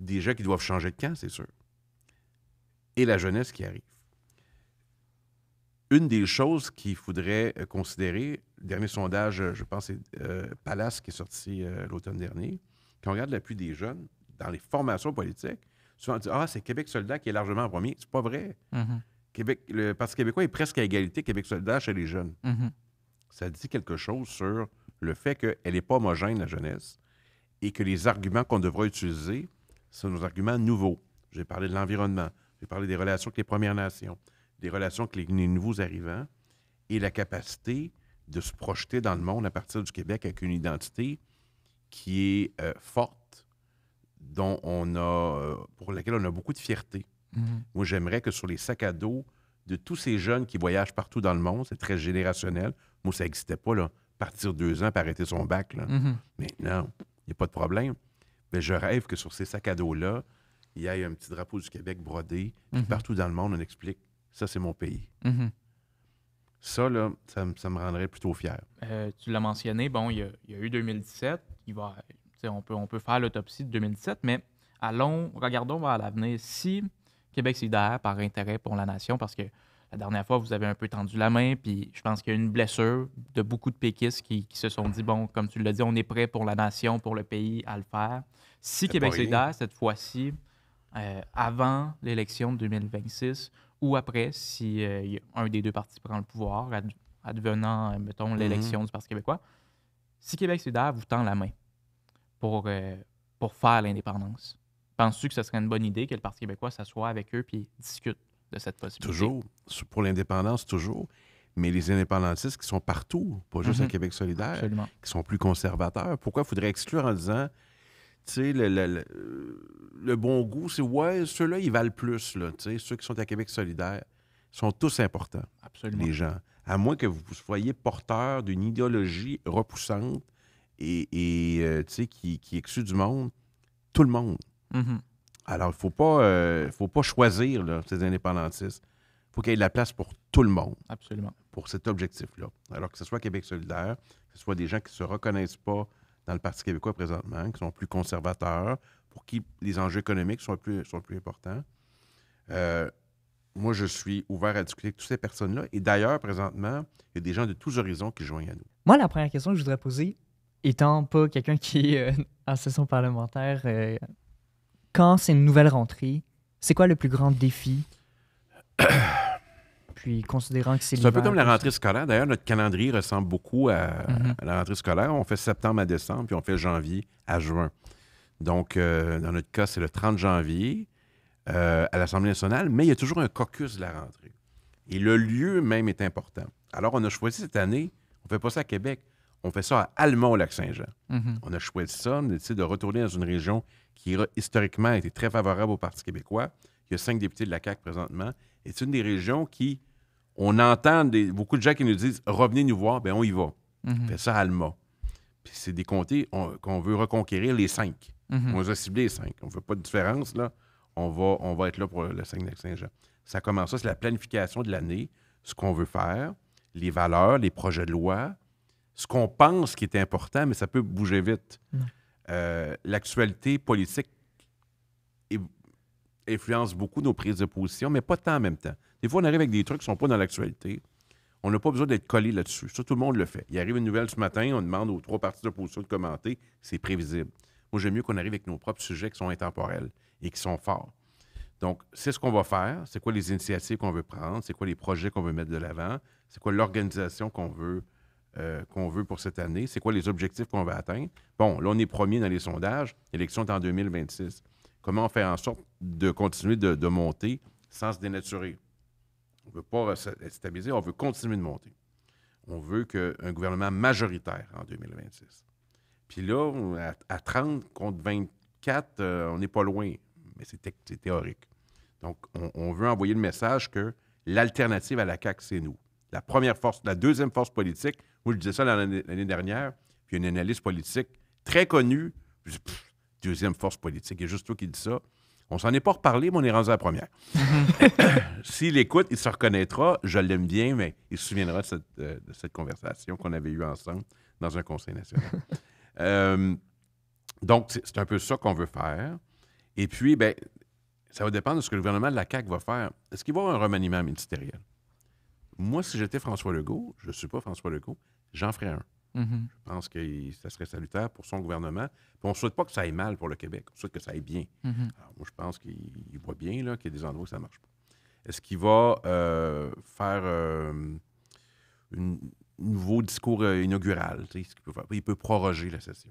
Des gens qui doivent changer de camp, c'est sûr. Et la jeunesse qui arrive. Une des choses qu'il faudrait euh, considérer, le dernier sondage, euh, je pense, c'est euh, Palace qui est sorti l'automne dernier, quand on regarde l'appui des jeunes dans les formations politiques, souvent on dit Ah, c'est Québec soldat qui est largement en premier. C'est pas vrai. Mhm. Québec, le Parti québécois est presque à égalité Québec soldat chez les jeunes. Mhm ça dit quelque chose sur le fait qu'elle n'est pas homogène, la jeunesse, et que les arguments qu'on devra utiliser sont nos arguments nouveaux. J'ai parlé de l'environnement, j'ai parlé des relations avec les Premières Nations, des relations avec les, nouveaux arrivants, et la capacité de se projeter dans le monde à partir du Québec avec une identité qui est euh, forte, dont on a, euh, pour laquelle on a beaucoup de fierté. Mhm. Moi, j'aimerais que sur les sacs à dos de tous ces jeunes qui voyagent partout dans le monde, c'est très générationnel, moi, ça n'existait pas, là. Partir deux ans, pour arrêter son bac, là. Mm-hmm. Maintenant, il n'y a pas de problème. Mais je rêve que sur ces sacs à dos-là, il y ait un petit drapeau du Québec brodé, mm-hmm. partout dans le monde, on explique ça, c'est mon pays. Mm-hmm. Ça, là, ça, me rendrait plutôt fier. Euh, tu l'as mentionné, bon, il y, a, eu 2017. Il va, on, peut, on peut faire l'autopsie de 2017, mais allons, regardons vers l'avenir. Si Québec s'idère par intérêt pour la nation, parce que la dernière fois, vous avez un peu tendu la main, puis je pense qu'il y a une blessure de beaucoup de péquistes qui, se sont dit, bon, comme tu l'as dit, on est prêt pour la nation, pour le pays à le faire. Si Québec solidaire, cette fois-ci, euh, avant l'élection de 2026 ou après, si euh, un des deux partis prend le pouvoir, advenant, euh, mettons, mhm. l'élection du Parti québécois, si Québec solidaire vous tend la main pour, pour faire l'indépendance, penses-tu que ce serait une bonne idée que le Parti québécois s'assoie avec eux puis discute de cette possibilité. Toujours. Pour l'indépendance, toujours. Mais les indépendantistes qui sont partout, pas juste à mhm. Québec solidaire, qui sont plus conservateurs, pourquoi faudrait exclure en disant tu le, le, bon goût, c'est ouais, ceux-là, ils valent plus, là, ceux qui sont à Québec solidaire sont tous importants, Absolument. les gens. À moins que vous soyez porteur d'une idéologie repoussante et, euh, qui, exclut du monde, tout le monde. Mhm. Alors, il ne faut, pas, euh, faut pas choisir ces indépendantistes. Il faut qu'il y ait de la place pour tout le monde. Absolument. Pour cet objectif-là. Alors que ce soit Québec solidaire, que ce soit des gens qui ne se reconnaissent pas dans le Parti québécois présentement, qui sont plus conservateurs, pour qui les enjeux économiques sont plus, plus importants. Euh, moi, je suis ouvert à discuter avec toutes ces personnes-là. Et d'ailleurs, présentement, il y a des gens de tous horizons qui joignent à nous. Moi, la première question que je voudrais poser, étant pas quelqu'un qui est euh, en session parlementaire quand c'est une nouvelle rentrée, c'est quoi le plus grand défi? Puis considérant que c'est un peu comme la rentrée scolaire. D'ailleurs, notre calendrier ressemble beaucoup mhm. à, la rentrée scolaire. On fait septembre à décembre, puis on fait janvier à juin. Donc, euh, dans notre cas, c'est le 30 janvier euh, à l'Assemblée nationale, mais il y a toujours un caucus de la rentrée. Et le lieu même est important. Alors, on a choisi cette année, on ne fait pas ça à Québec, on fait ça à au lac saint jean mhm. On a choisi ça, on décide de retourner dans une région qui, historiquement, été très favorable au Parti québécois. Il y a cinq députés de la CAQ présentement. C'est une des régions qui, on entend beaucoup de gens qui nous disent revenez nous voir, bien, on y va. Mhm. On fait ça à Alma. Puis c'est des comtés qu'on veut reconquérir les cinq. Mhm. On a ciblé les cinq. On ne veut pas de différence, là. On va, être là pour le Lac saint jean Ça commence ça, c'est la planification de l'année, ce qu'on veut faire, les valeurs, les projets de loi, ce qu'on pense qui est important, mais ça peut bouger vite. Euh, l'actualité politique influence beaucoup nos prises de position, mais pas tant en même temps. Des fois, on arrive avec des trucs qui ne sont pas dans l'actualité. On n'a pas besoin d'être collé là-dessus. Ça, tout le monde le fait. Il arrive une nouvelle ce matin, on demande aux trois partis position de commenter. C'est prévisible. Moi, j'aime mieux qu'on arrive avec nos propres sujets qui sont intemporels et qui sont forts. Donc, c'est ce qu'on va faire, c'est quoi les initiatives qu'on veut prendre, c'est quoi les projets qu'on veut mettre de l'avant, c'est quoi l'organisation qu'on veut euh, qu'on veut pour cette année, c'est quoi les objectifs qu'on va atteindre. Bon, là, on est premier dans les sondages, l'élection est en 2026. Comment faire en sorte de continuer de, monter sans se dénaturer? On ne veut pas stabiliser, on veut continuer de monter. On veut qu'un gouvernement majoritaire en 2026. Puis là, à, 30 contre 24, euh, on n'est pas loin, mais c'est théorique. Donc, on, on, veut envoyer le message que l'alternative à la CAQ, c'est nous la première force, la deuxième force politique. Moi, je disais ça l'année dernière, puis une analyse politique très connue. deuxième force politique, il y a juste toi qui dis ça. On s'en est pas reparlé, mais on est rendu à la première. S'il écoute, il se reconnaîtra. Je l'aime bien, mais il se souviendra de cette, euh, conversation qu'on avait eue ensemble dans un conseil national. Euh, donc, c'est un peu ça qu'on veut faire. Et puis, ben, ça va dépendre de ce que le gouvernement de la CAQ va faire. Est-ce qu'il va avoir un remaniement ministériel? moi, si j'étais François Legault, je ne suis pas François Legault, j'en ferais un. Mhm. Je pense que ça serait salutaire pour son gouvernement. on ne souhaite pas que ça aille mal pour le Québec, on souhaite que ça aille bien. Mhm. moi, je pense qu'il voit bien qu'il y a des endroits où ça ne marche pas. Est-ce qu'il va euh, faire euh, un nouveau discours euh, inaugural? Il peut, proroger la session.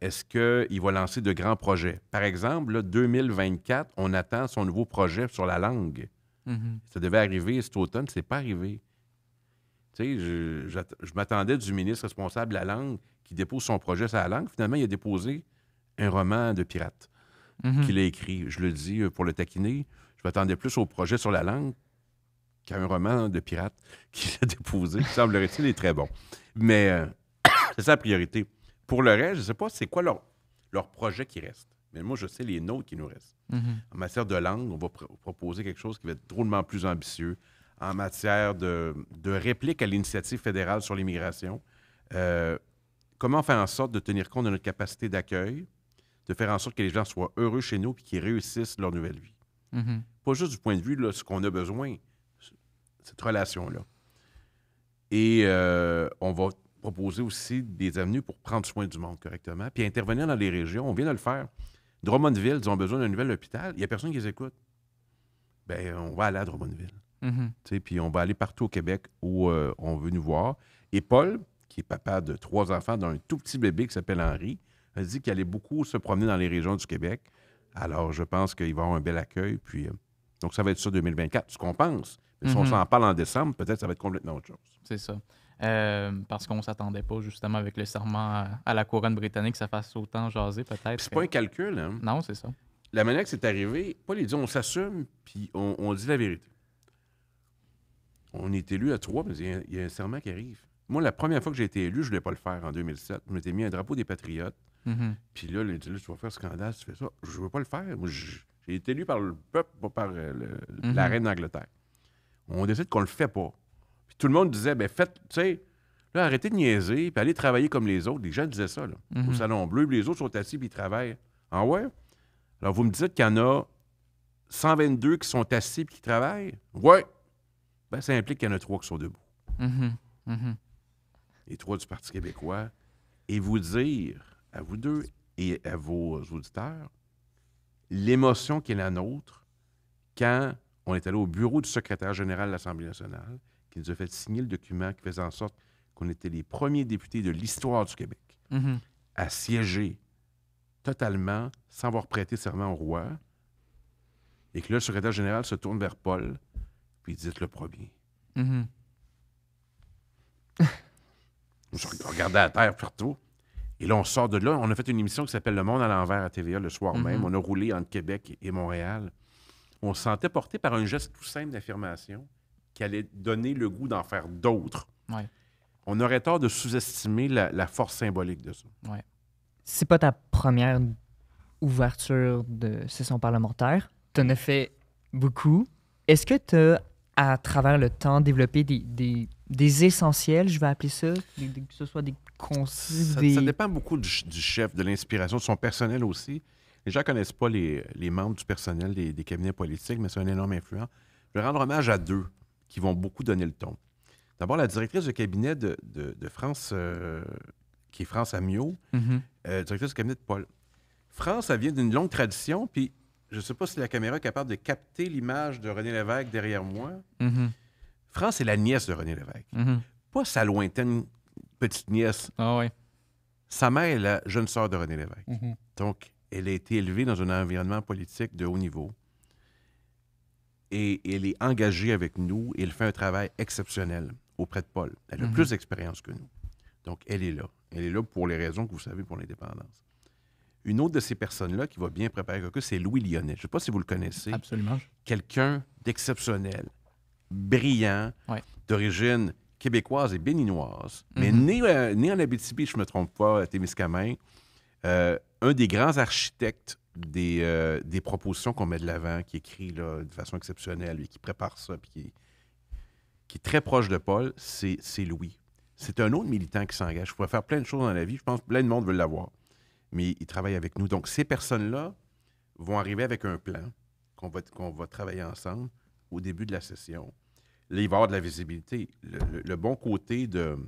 Est-ce qu'il va lancer de grands projets? Par exemple, 2024, on attend son nouveau projet sur la langue. Mm-hmm. Ça devait arriver cet automne, n'est pas arrivé. Tu sais, je, m'attendais du ministre responsable de la langue qui dépose son projet sur la langue. Finalement, il a déposé un roman de pirate mm-hmm. qu'il a écrit. Je le dis euh, pour le taquiner, je m'attendais plus au projet sur la langue qu'à un roman de pirate qu'il a déposé. Il Semblerait-il, est très bon. Mais euh, c'est sa priorité. Pour le reste, je ne sais pas c'est quoi leur projet qui reste. Mais moi, je sais les nôtres qui nous restent. Mhm. En matière de langue, on va proposer quelque chose qui va être drôlement plus ambitieux. En matière de, réplique à l'initiative fédérale sur l'immigration, euh, comment faire en sorte de tenir compte de notre capacité d'accueil, de faire en sorte que les gens soient heureux chez nous et qu'ils réussissent leur nouvelle vie. Mhm. Pas juste du point de vue de ce qu'on a besoin, cette relation-là. Et euh, on va proposer aussi des avenues pour prendre soin du monde correctement, puis intervenir dans les régions. On vient de le faire. Drummondville, ils ont besoin d'un nouvel hôpital. Il n'y a personne qui les écoute. Bien, on va aller à Drummondville. Mhm. Puis on va aller partout au Québec où euh, on veut nous voir. Et Paul, qui est papa de trois enfants, d'un tout petit bébé qui s'appelle Henri, a dit qu'il allait beaucoup se promener dans les régions du Québec. Alors, je pense qu'il va avoir un bel accueil. Puis, euh, donc, ça va être ça 2024, ce qu'on pense. Mais si on mhm. s'en parle en décembre, peut-être ça va être complètement autre chose. C'est ça. Euh, parce qu'on ne s'attendait pas justement avec le serment à la couronne britannique que ça fasse autant jaser peut-être. C'est pas un calcul. Hein. Non, c'est ça. La manière que c'est arrivé, Paul on s'assume puis on, dit la vérité. On est élu à trois, mais il y, a un serment qui arrive. Moi, la première fois que j'ai été élu, je ne voulais pas le faire en 2007. Je m'étais mis un drapeau des Patriotes. Mm-hmm. Puis là, il dit tu vas faire scandale tu fais ça. Je ne veux pas le faire. j'ai été élu par le peuple, pas par euh, mm-hmm. la reine d'Angleterre. On décide qu'on ne le fait pas tout le monde disait, ben faites, tu sais, arrêtez de niaiser, puis allez travailler comme les autres. Les gens disaient ça, là, au mhm. Salon Bleu, les autres sont assis, puis ils travaillent. Ah ouais? Alors, vous me dites qu'il y en a 122 qui sont assis, puis qui travaillent? Ouais! Ben, ça implique qu'il y en a trois qui sont debout. Mhm. Mhm. Les trois du Parti québécois. Et vous dire, à vous deux et à vos auditeurs, l'émotion qui est la nôtre quand on est allé au bureau du secrétaire général de l'Assemblée nationale qui nous a fait signer le document qui faisait en sorte qu'on était les premiers députés de l'histoire du Québec mhm. à siéger totalement sans avoir prêté serment au roi. Et que là, le secrétaire général se tourne vers Paul, puis dit le premier. Mhm. On -hmm. regardait à terre partout. Et là, on sort de là. On a fait une émission qui s'appelle Le Monde à l'envers à TVA le soir mhm. même. On a roulé entre Québec et Montréal. On se sentait porté par un geste tout simple d'affirmation qui allait donner le goût d'en faire d'autres. On aurait tort de sous-estimer la, force symbolique de ça. C'est pas ta première ouverture de session parlementaire. Tu en as fait beaucoup. Est-ce que tu as, à travers le temps, développé des, essentiels, je vais appeler ça, que ce soit des conseils? Ça, dépend beaucoup du, chef, de l'inspiration, de son personnel aussi. Les gens ne connaissent pas les, membres du personnel des, des cabinets politiques, mais c'est un énorme influent. Je vais rendre hommage à deux qui vont beaucoup donner le ton. D'abord, la directrice de cabinet de, France, euh, qui est France Amiot, mhm. euh, directrice de cabinet de Paul. France, ça vient d'une longue tradition, puis je ne sais pas si la caméra est capable de capter l'image de René Lévesque derrière moi. Mhm. France est la nièce de René Lévesque. Mhm. Pas sa lointaine petite nièce. Ah oui. Sa mère est la jeune sœur de René Lévesque. Donc, elle a été élevée dans un environnement politique de haut niveau et, elle est engagée avec nous et elle fait un travail exceptionnel auprès de Paul. Elle a mhm. plus d'expérience que nous. Donc, elle est là. Elle est là pour les raisons que vous savez pour l'indépendance. Une autre de ces personnes-là qui va bien préparer quelque c'est Louis Lyonnais. Je ne sais pas si vous le connaissez. Absolument. Quelqu'un d'exceptionnel, brillant, d'origine québécoise et béninoise, mais mhm. né, euh, né, en Abitibi, je ne me trompe pas, à Témiscamingue. Euh, un des grands architectes des, euh, des propositions qu'on met de l'avant, qui écrit de façon exceptionnelle, et qui prépare ça, puis qui, est très proche de Paul, c'est, c'est Louis. C'est un autre militant qui s'engage. Il pourrait faire plein de choses dans la vie. Je pense que plein de monde veut l'avoir, mais il travaille avec nous. Donc, ces personnes-là vont arriver avec un plan qu'on va, qu'on va travailler ensemble au début de la session. Là, il va y avoir de la visibilité. Le, bon côté de,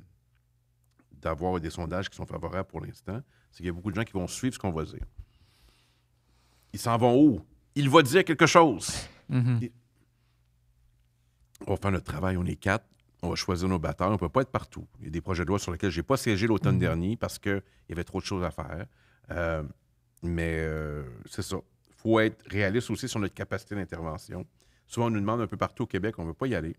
d'avoir des sondages qui sont favorables pour l'instant, c'est qu'il y a beaucoup de gens qui vont suivre ce qu'on va dire. Ils s'en vont où? Il va dire quelque chose. Mhm. On va faire notre travail, on est quatre. On va choisir nos batteurs. On ne peut pas être partout. Il y a des projets de loi sur lesquels je n'ai pas siégé l'automne mhm. dernier parce qu'il y avait trop de choses à faire. Euh, mais euh, c'est ça. Il faut être réaliste aussi sur notre capacité d'intervention. Souvent, on nous demande un peu partout au Québec, on ne veut pas y aller.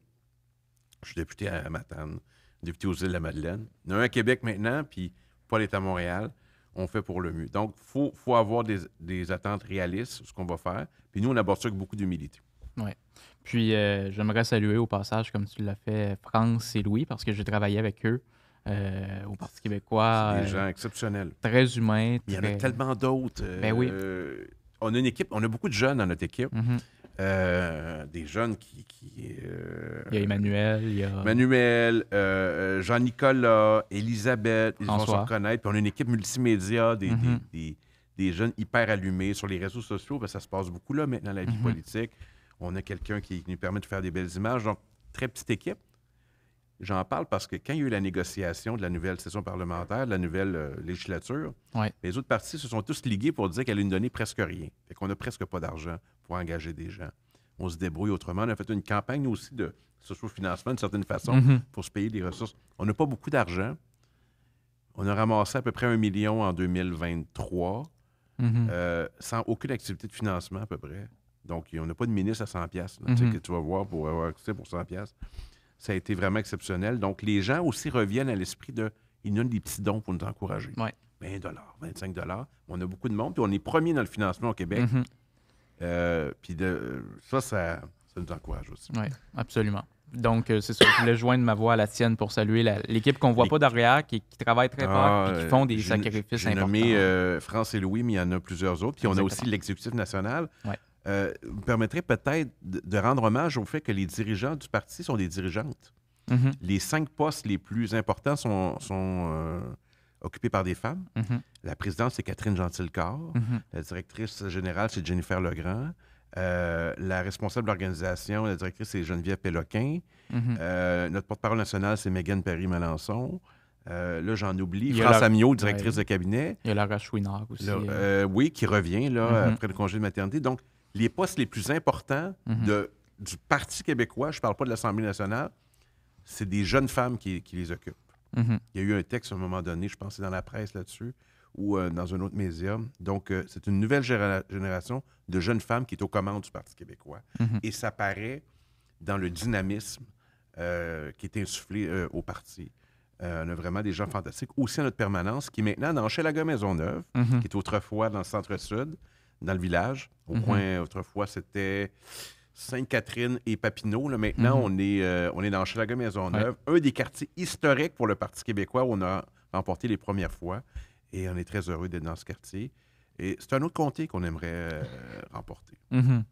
Je suis député à Matane, député aux îles de la Madeleine. Il y en a un à Québec maintenant, puis pas est à Montréal on fait pour le mieux. Donc, il faut, avoir des, attentes réalistes sur ce qu'on va faire. Puis nous, on aborde ça avec beaucoup d'humilité. Oui. Puis, euh, j'aimerais saluer au passage, comme tu l'as fait, France et Louis, parce que j'ai travaillé avec eux. Euh, au Parti québécois. Des euh, gens exceptionnels. Très humains. Il y en a tellement d'autres. Ben oui. on a une équipe, on a beaucoup de jeunes dans notre équipe. Mhm. Euh, des jeunes qui. Euh, il y a Emmanuel, il y a. Emmanuel, euh, Jean-Nicolas, Elisabeth, ils vont se reconnaître. Puis on a une équipe multimédia, des, mhm. jeunes hyper allumés sur les réseaux sociaux, ben, ça se passe beaucoup là maintenant, la vie mhm. politique. On a quelqu'un qui nous permet de faire des belles images. Donc, très petite équipe. J'en parle parce que quand il y a eu la négociation de la nouvelle session parlementaire, de la nouvelle législature, les autres partis se sont tous ligués pour dire qu'elle allait nous donner presque rien. et qu'on n'a presque pas d'argent pour engager des gens. On se débrouille autrement. On a fait une campagne aussi de social financement d'une certaine façon, mhm. pour se payer des ressources. On n'a pas beaucoup d'argent. On a ramassé à peu près un million en 2023, mhm. euh, sans aucune activité de financement à peu près. Donc, on n'a pas de ministre à 100 pièces mhm. que tu vas voir pour avoir accès pour 100 pièces. Ça a été vraiment exceptionnel. Donc, les gens aussi reviennent à l'esprit de, ils donnent des petits dons pour nous encourager. Ouais. 20 25 On a beaucoup de monde, puis on est premier dans le financement au Québec. Euh, puis de, ça, ça, nous encourage aussi. Oui, absolument. Donc, euh, c'est ça, je voulais joindre ma voix à la tienne pour saluer l'équipe qu'on voit pas derrière, qui, travaille très fort et ah, qui font des sacrifices importants. nommé euh, France et Louis, mais il y en a plusieurs autres. Puis on a aussi l'exécutif national. Ouais. Euh, vous permettrez peut-être de rendre hommage au fait que les dirigeants du parti sont des dirigeantes. Mm-hmm. Les cinq postes les plus importants sont, sont euh, occupée par des femmes. Mhm. La présidente, c'est Catherine Gentilcore. Mhm. La directrice générale, c'est Jennifer Legrand. Euh, la responsable de la directrice, c'est Geneviève Péloquin. Mhm. Euh, notre porte-parole nationale, c'est Megan perry malençon euh, là, j'en oublie. France directrice de cabinet. Il y a Lara Chouinard aussi. oui, qui revient là, après le congé de maternité. Donc, les postes les plus importants du Parti québécois, je ne parle pas de l'Assemblée nationale, c'est des jeunes femmes qui les occupent. Mm-hmm. Il y a eu un texte à un moment donné, je pense c'est dans la presse là-dessus, ou euh, dans un autre médium. Donc, euh, c'est une nouvelle génération de jeunes femmes qui est aux commandes du Parti québécois. Mm-hmm. Et ça paraît dans le dynamisme euh, qui est insufflé au parti. on a vraiment des gens fantastiques. Aussi à notre permanence, qui est maintenant dans la Maisonneuve, mm-hmm. qui est autrefois dans le centre-sud, dans le village. Au moins point, autrefois, c'était Sainte-Catherine et Papineau. maintenant, mhm. on, est, euh, on est dans chalaga maison neuve un des quartiers historiques pour le Parti québécois où on a remporté les premières fois. Et on est très heureux d'être dans ce quartier. Et c'est un autre comté qu'on aimerait euh, remporter. Mhm.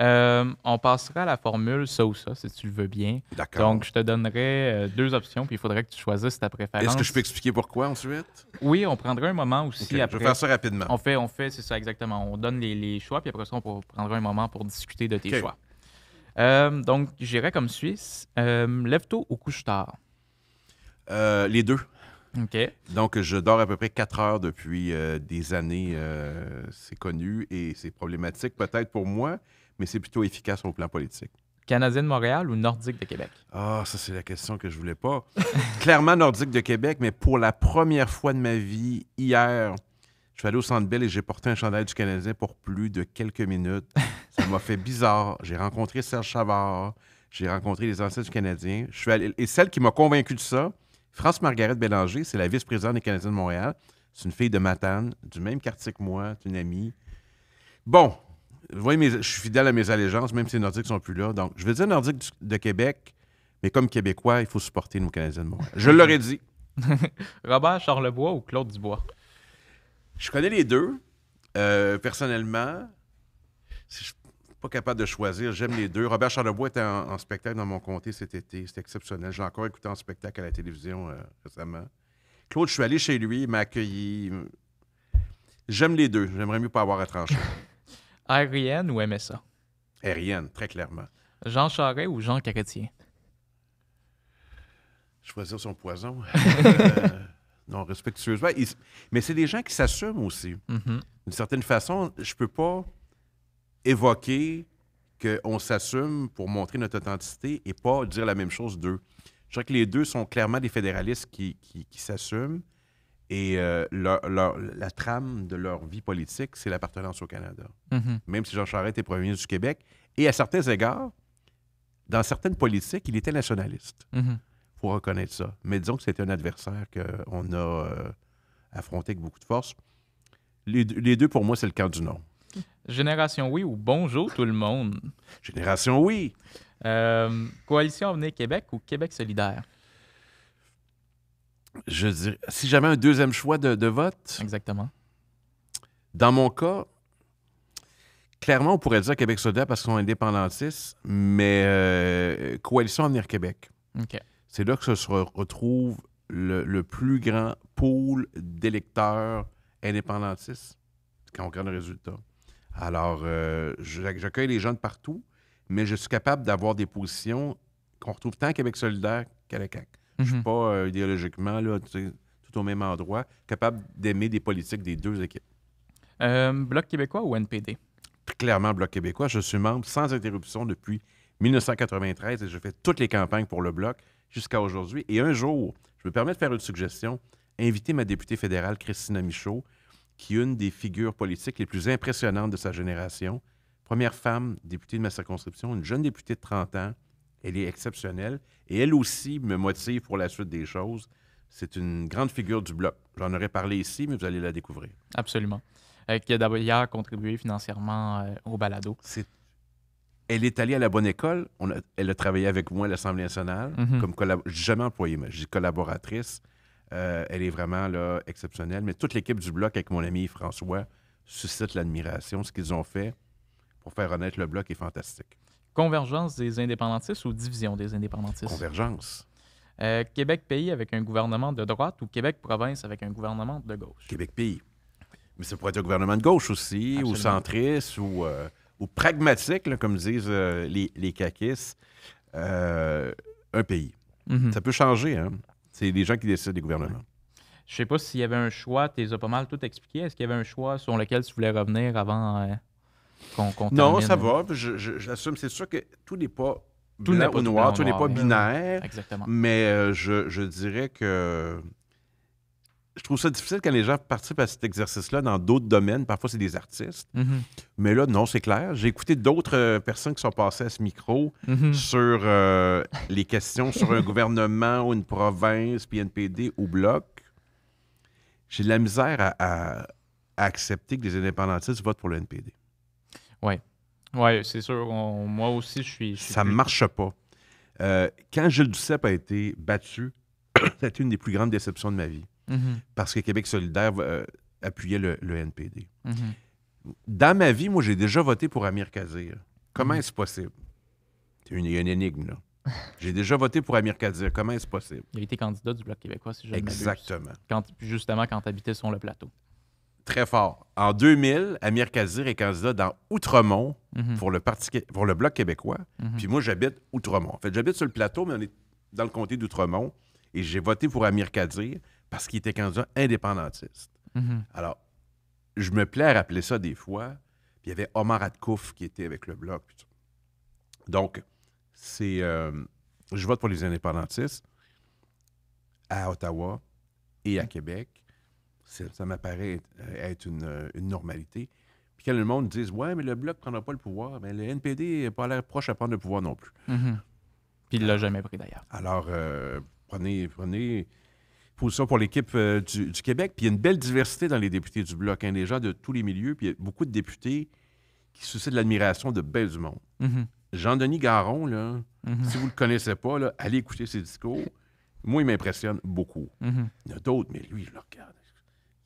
Euh, on passera à la formule ça ou ça, si tu le veux bien. D'accord. Donc, je te donnerai euh, deux options, puis il faudrait que tu choisisses ta préférence. Est-ce que je peux expliquer pourquoi ensuite? Oui, on prendra un moment aussi après. ça rapidement. On fait, on fait c'est ça exactement. On donne les, choix, puis après ça, on prendra un moment pour discuter de tes choix. Euh, donc, j'irai comme Suisse. lève toi ou couche-tard? les deux. OK. Donc, je dors à peu près 4 heures depuis des années. c'est connu et c'est problématique peut-être pour moi mais c'est plutôt efficace au plan politique. Canadien de Montréal ou Nordique de Québec? Ah, ça, c'est la question que je voulais pas. Clairement, Nordique de Québec, mais pour la première fois de ma vie, hier, je suis allé au Centre Bell et j'ai porté un chandail du Canadien pour plus de quelques minutes. Ça m'a fait bizarre. J'ai rencontré Serge Chavard, j'ai rencontré les anciens du Canadien. Je suis Et celle qui m'a convaincu de ça, France Margaret Bélanger, c'est la vice-présidente des Canadiens de Montréal. C'est une fille de Matane, du même quartier que moi, une amie. Bon, je suis fidèle à mes allégeances, même si les Nordiques ne sont plus là. Donc, je veux dire Nordique de Québec, mais comme Québécois, il faut supporter nos Canadiens de Montréal. Je l'aurais dit. Robert Charlebois ou Claude Dubois? Je connais les deux. Euh, personnellement, je ne suis pas capable de choisir. J'aime les deux. Robert Charlebois était en, spectacle dans mon comté cet été. C'était exceptionnel. Je l'ai encore écouté en spectacle à la télévision euh, récemment. Claude, je suis allé chez lui, il m'a accueilli. J'aime les deux. J'aimerais mieux pas avoir à trancher. Aérienne ou MSA? Aérienne, très clairement. Jean Charest ou Jean Carretier? Choisir son poison. Euh, non, respectueusement. mais c'est des gens qui s'assument aussi. Mm-hmm. D'une certaine façon, je peux pas évoquer qu'on s'assume pour montrer notre authenticité et pas dire la même chose d'eux. Je crois que les deux sont clairement des fédéralistes qui s'assument. Et euh, leur, la trame de leur vie politique, c'est l'appartenance au Canada. Mm-hmm. Même si Jean Charest est premier ministre du Québec. Et à certains égards, dans certaines politiques, il était nationaliste. Il mm-hmm. faut reconnaître ça. Mais disons que c'était un adversaire qu'on a euh, affronté avec beaucoup de force. Les, deux, pour moi, c'est le camp du nom. Génération Oui ou Bonjour tout le monde. Génération Oui. Euh, coalition Avenir Québec ou Québec solidaire? je dirais, si j'avais un deuxième choix de, vote. Exactement. Dans mon cas, clairement, on pourrait dire Québec solidaire parce qu'ils sont indépendantistes, mais euh, Coalition Avenir Québec. C'est là que se retrouve le, plus grand pool d'électeurs indépendantistes quand on regarde le résultat. Alors, euh, j'accueille les gens de partout, mais je suis capable d'avoir des positions qu'on retrouve tant à Québec solidaire qu'à la CAQ. Je ne suis mhm. pas euh, idéologiquement là, tout au même endroit, capable d'aimer des politiques des deux équipes. Euh, Bloc québécois ou NPD? Clairement, Bloc québécois. Je suis membre sans interruption depuis 1993 et je fais toutes les campagnes pour le Bloc jusqu'à aujourd'hui. Et un jour, je me permets de faire une suggestion, inviter ma députée fédérale, Christina Michaud, qui est une des figures politiques les plus impressionnantes de sa génération. Première femme députée de ma circonscription, une jeune députée de 30 ans, elle est exceptionnelle et elle aussi me motive pour la suite des choses. C'est une grande figure du bloc. J'en aurais parlé ici, mais vous allez la découvrir. Absolument. Euh, qui a d'ailleurs contribué financièrement euh, au balado. Elle est allée à la bonne école. On Elle a travaillé avec moi à l'Assemblée nationale mhm. comme jamais employée, mais collaboratrice. Euh, elle est vraiment là, exceptionnelle. Mais toute l'équipe du bloc avec mon ami François suscite l'admiration. Ce qu'ils ont fait pour faire honnête le bloc est fantastique convergence des indépendantistes ou division des indépendantistes? Convergence. Euh, Québec-Pays avec un gouvernement de droite ou Québec-Province avec un gouvernement de gauche? Québec-Pays. Mais ça pourrait être un gouvernement de gauche aussi, ou centriste, ou, euh, ou pragmatique, comme disent euh, les, les caquistes. un pays. Mhm. Ça peut changer. Hein. C'est des gens qui décident des gouvernements. Je ne sais pas s'il y avait un choix, tu les as pas mal tout expliqué. Est-ce qu'il y avait un choix sur lequel tu voulais revenir avant non, ça va. j'assume. C'est sûr que tout n'est pas noir, tout n'est pas binaire. Exactement. Mais euh, je, dirais que je trouve ça difficile quand les gens participent à cet exercice-là dans d'autres domaines. Parfois, c'est des artistes. Mm-hmm. Mais là, non, c'est clair. J'ai écouté d'autres euh, personnes qui sont passées à ce micro mm-hmm. sur euh, les questions sur un gouvernement ou une province, puis NPD ou Bloc. J'ai de la misère à, accepter que des indépendantistes votent pour le NPD. Oui, c'est sûr. moi aussi, je suis. ça ne marche pas. Euh, quand Gilles Duceppe a été battu, c'était une des plus grandes déceptions de ma vie. Mhm. Parce que Québec solidaire euh, appuyait le, NPD. Mhm. Dans ma vie, moi, j'ai déjà voté pour Amir Kazir. Comment mhm. est-ce possible? C'est une, énigme, là. j'ai déjà voté pour Amir Khazir. Comment est-ce possible? Il a été candidat du Bloc québécois, si je Exactement. Quand, justement, quand tu habitais sur le plateau très fort. En 2000, Amir Kazir est candidat dans Outremont mhm. pour, le Bloc québécois. Mhm. Puis moi, j'habite Outremont. En fait, j'habite sur le plateau, mais on est dans le comté d'Outremont. Et j'ai voté pour Amir Kazir parce qu'il était candidat indépendantiste. Mhm. Alors, je me plais à rappeler ça des fois. Puis il y avait Omar Atkouf qui était avec le Bloc. Donc, c'est. Euh, je vote pour les indépendantistes à Ottawa et à Québec. Ça m'apparaît être euh, euh, une, normalité. Puis quand le monde dit « Ouais, mais le Bloc ne prendra pas le pouvoir, mais ben, le NPD n'a pas l'air proche à prendre le pouvoir non plus. Mm-hmm. Puis il ne l'a jamais pris d'ailleurs. Alors, euh, prenez prenez, Posez ça pour l'équipe du, Québec. Puis il y a une belle diversité dans les députés du Bloc, hein, des gens de tous les milieux. Puis il y a beaucoup de députés qui suscitent l'admiration de belles du monde. Mm-hmm. Jean-Denis Garon, là, mm-hmm. si vous ne le connaissez pas, là, allez écouter ses discours. Moi, il m'impressionne beaucoup. Il y en a d'autres, mais lui, je le regarde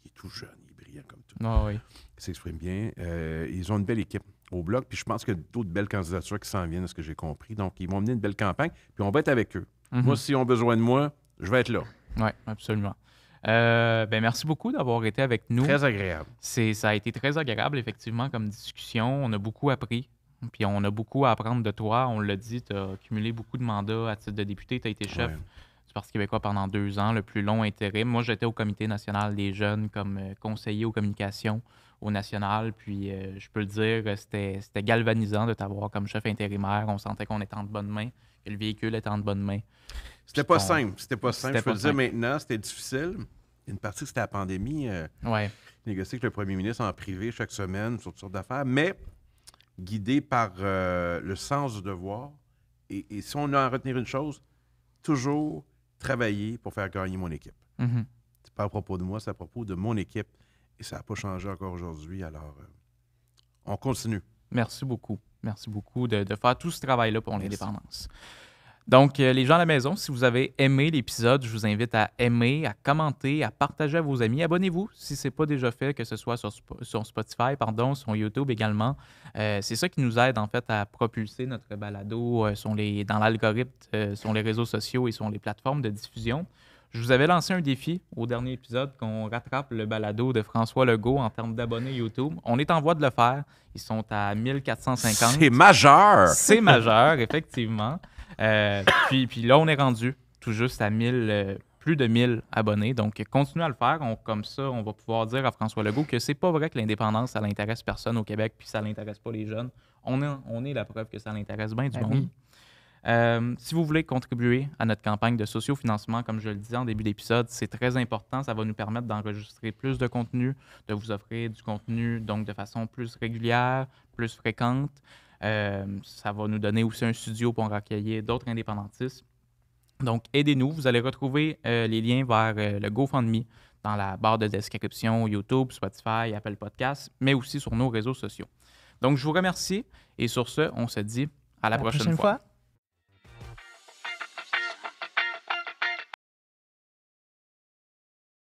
il est tout jeune, il est brillant comme tout. Ah oui. Il s'exprime bien. Euh, ils ont une belle équipe au bloc, puis je pense qu'il y a d'autres belles candidatures qui s'en viennent, à ce que j'ai compris. Donc, ils vont mener une belle campagne, puis on va être avec eux. Mhm. Moi, s'ils ont besoin de moi, je vais être là. Oui, absolument. Euh, ben merci beaucoup d'avoir été avec nous. Très agréable. Ça a été très agréable, effectivement, comme discussion. On a beaucoup appris. Puis on a beaucoup à apprendre de toi. On l'a dit, tu as accumulé beaucoup de mandats à titre de député, tu as été chef du Parti québécois pendant deux ans, le plus long intérim. Moi, j'étais au Comité national des jeunes comme euh, conseiller aux communications au national. Puis, euh, je peux le dire, euh, c'était, galvanisant de t'avoir comme chef intérimaire. On sentait qu'on était en de bonne main, que le véhicule était en bonne main. C'était pas, simple. C'était pas simple. je peux le dire maintenant, c'était difficile. Une partie, c'était la pandémie. Oui. Négocier avec le premier ministre en privé chaque semaine sur toutes sortes d'affaires. Mais guidé par le sens du devoir. Et, et si on a à retenir une chose, toujours travailler pour faire gagner mon équipe. Mm -hmm. C'est pas à propos de moi, c'est à propos de mon équipe. Et ça n'a pas changé encore aujourd'hui. Alors, euh, on continue. Merci beaucoup. Merci beaucoup de, de faire tout ce travail-là pour l'indépendance. Donc, euh, les gens à la maison, si vous avez aimé l'épisode, je vous invite à aimer, à commenter, à partager à vos amis. Abonnez-vous si ce n'est pas déjà fait, que ce soit sur, Spotify, pardon, sur YouTube également. Euh, c'est ça qui nous aide en fait à propulser notre balado euh, dans l'algorithme, sur les réseaux sociaux et sur les plateformes de diffusion. Je vous avais lancé un défi au dernier épisode qu'on rattrape le balado de François Legault en termes d'abonnés YouTube. On est en voie de le faire. Ils sont à 1450. C'est majeur! C'est majeur, effectivement. Euh, puis, puis là, on est rendu tout juste à 1000, euh, plus de 1000 abonnés. Donc, continuez à le faire. comme ça, on va pouvoir dire à François Legault que c'est pas vrai que l'indépendance, ça l'intéresse personne au Québec, puis ça l'intéresse pas les jeunes. On est, on est la preuve que ça l'intéresse bien du ben monde. Euh, si vous voulez contribuer à notre campagne de sociofinancement, comme je le disais en début d'épisode, c'est très important. Ça va nous permettre d'enregistrer plus de contenu, de vous offrir du contenu donc de façon plus régulière, plus fréquente. Euh, ça va nous donner aussi un studio pour accueillir d'autres indépendantistes. Donc, aidez-nous. Vous allez retrouver euh, les liens vers euh, le GoFundMe dans la barre de description YouTube, Spotify, Apple Podcasts, mais aussi sur nos réseaux sociaux. Donc, je vous remercie et sur ce, on se dit à la, prochaine, fois.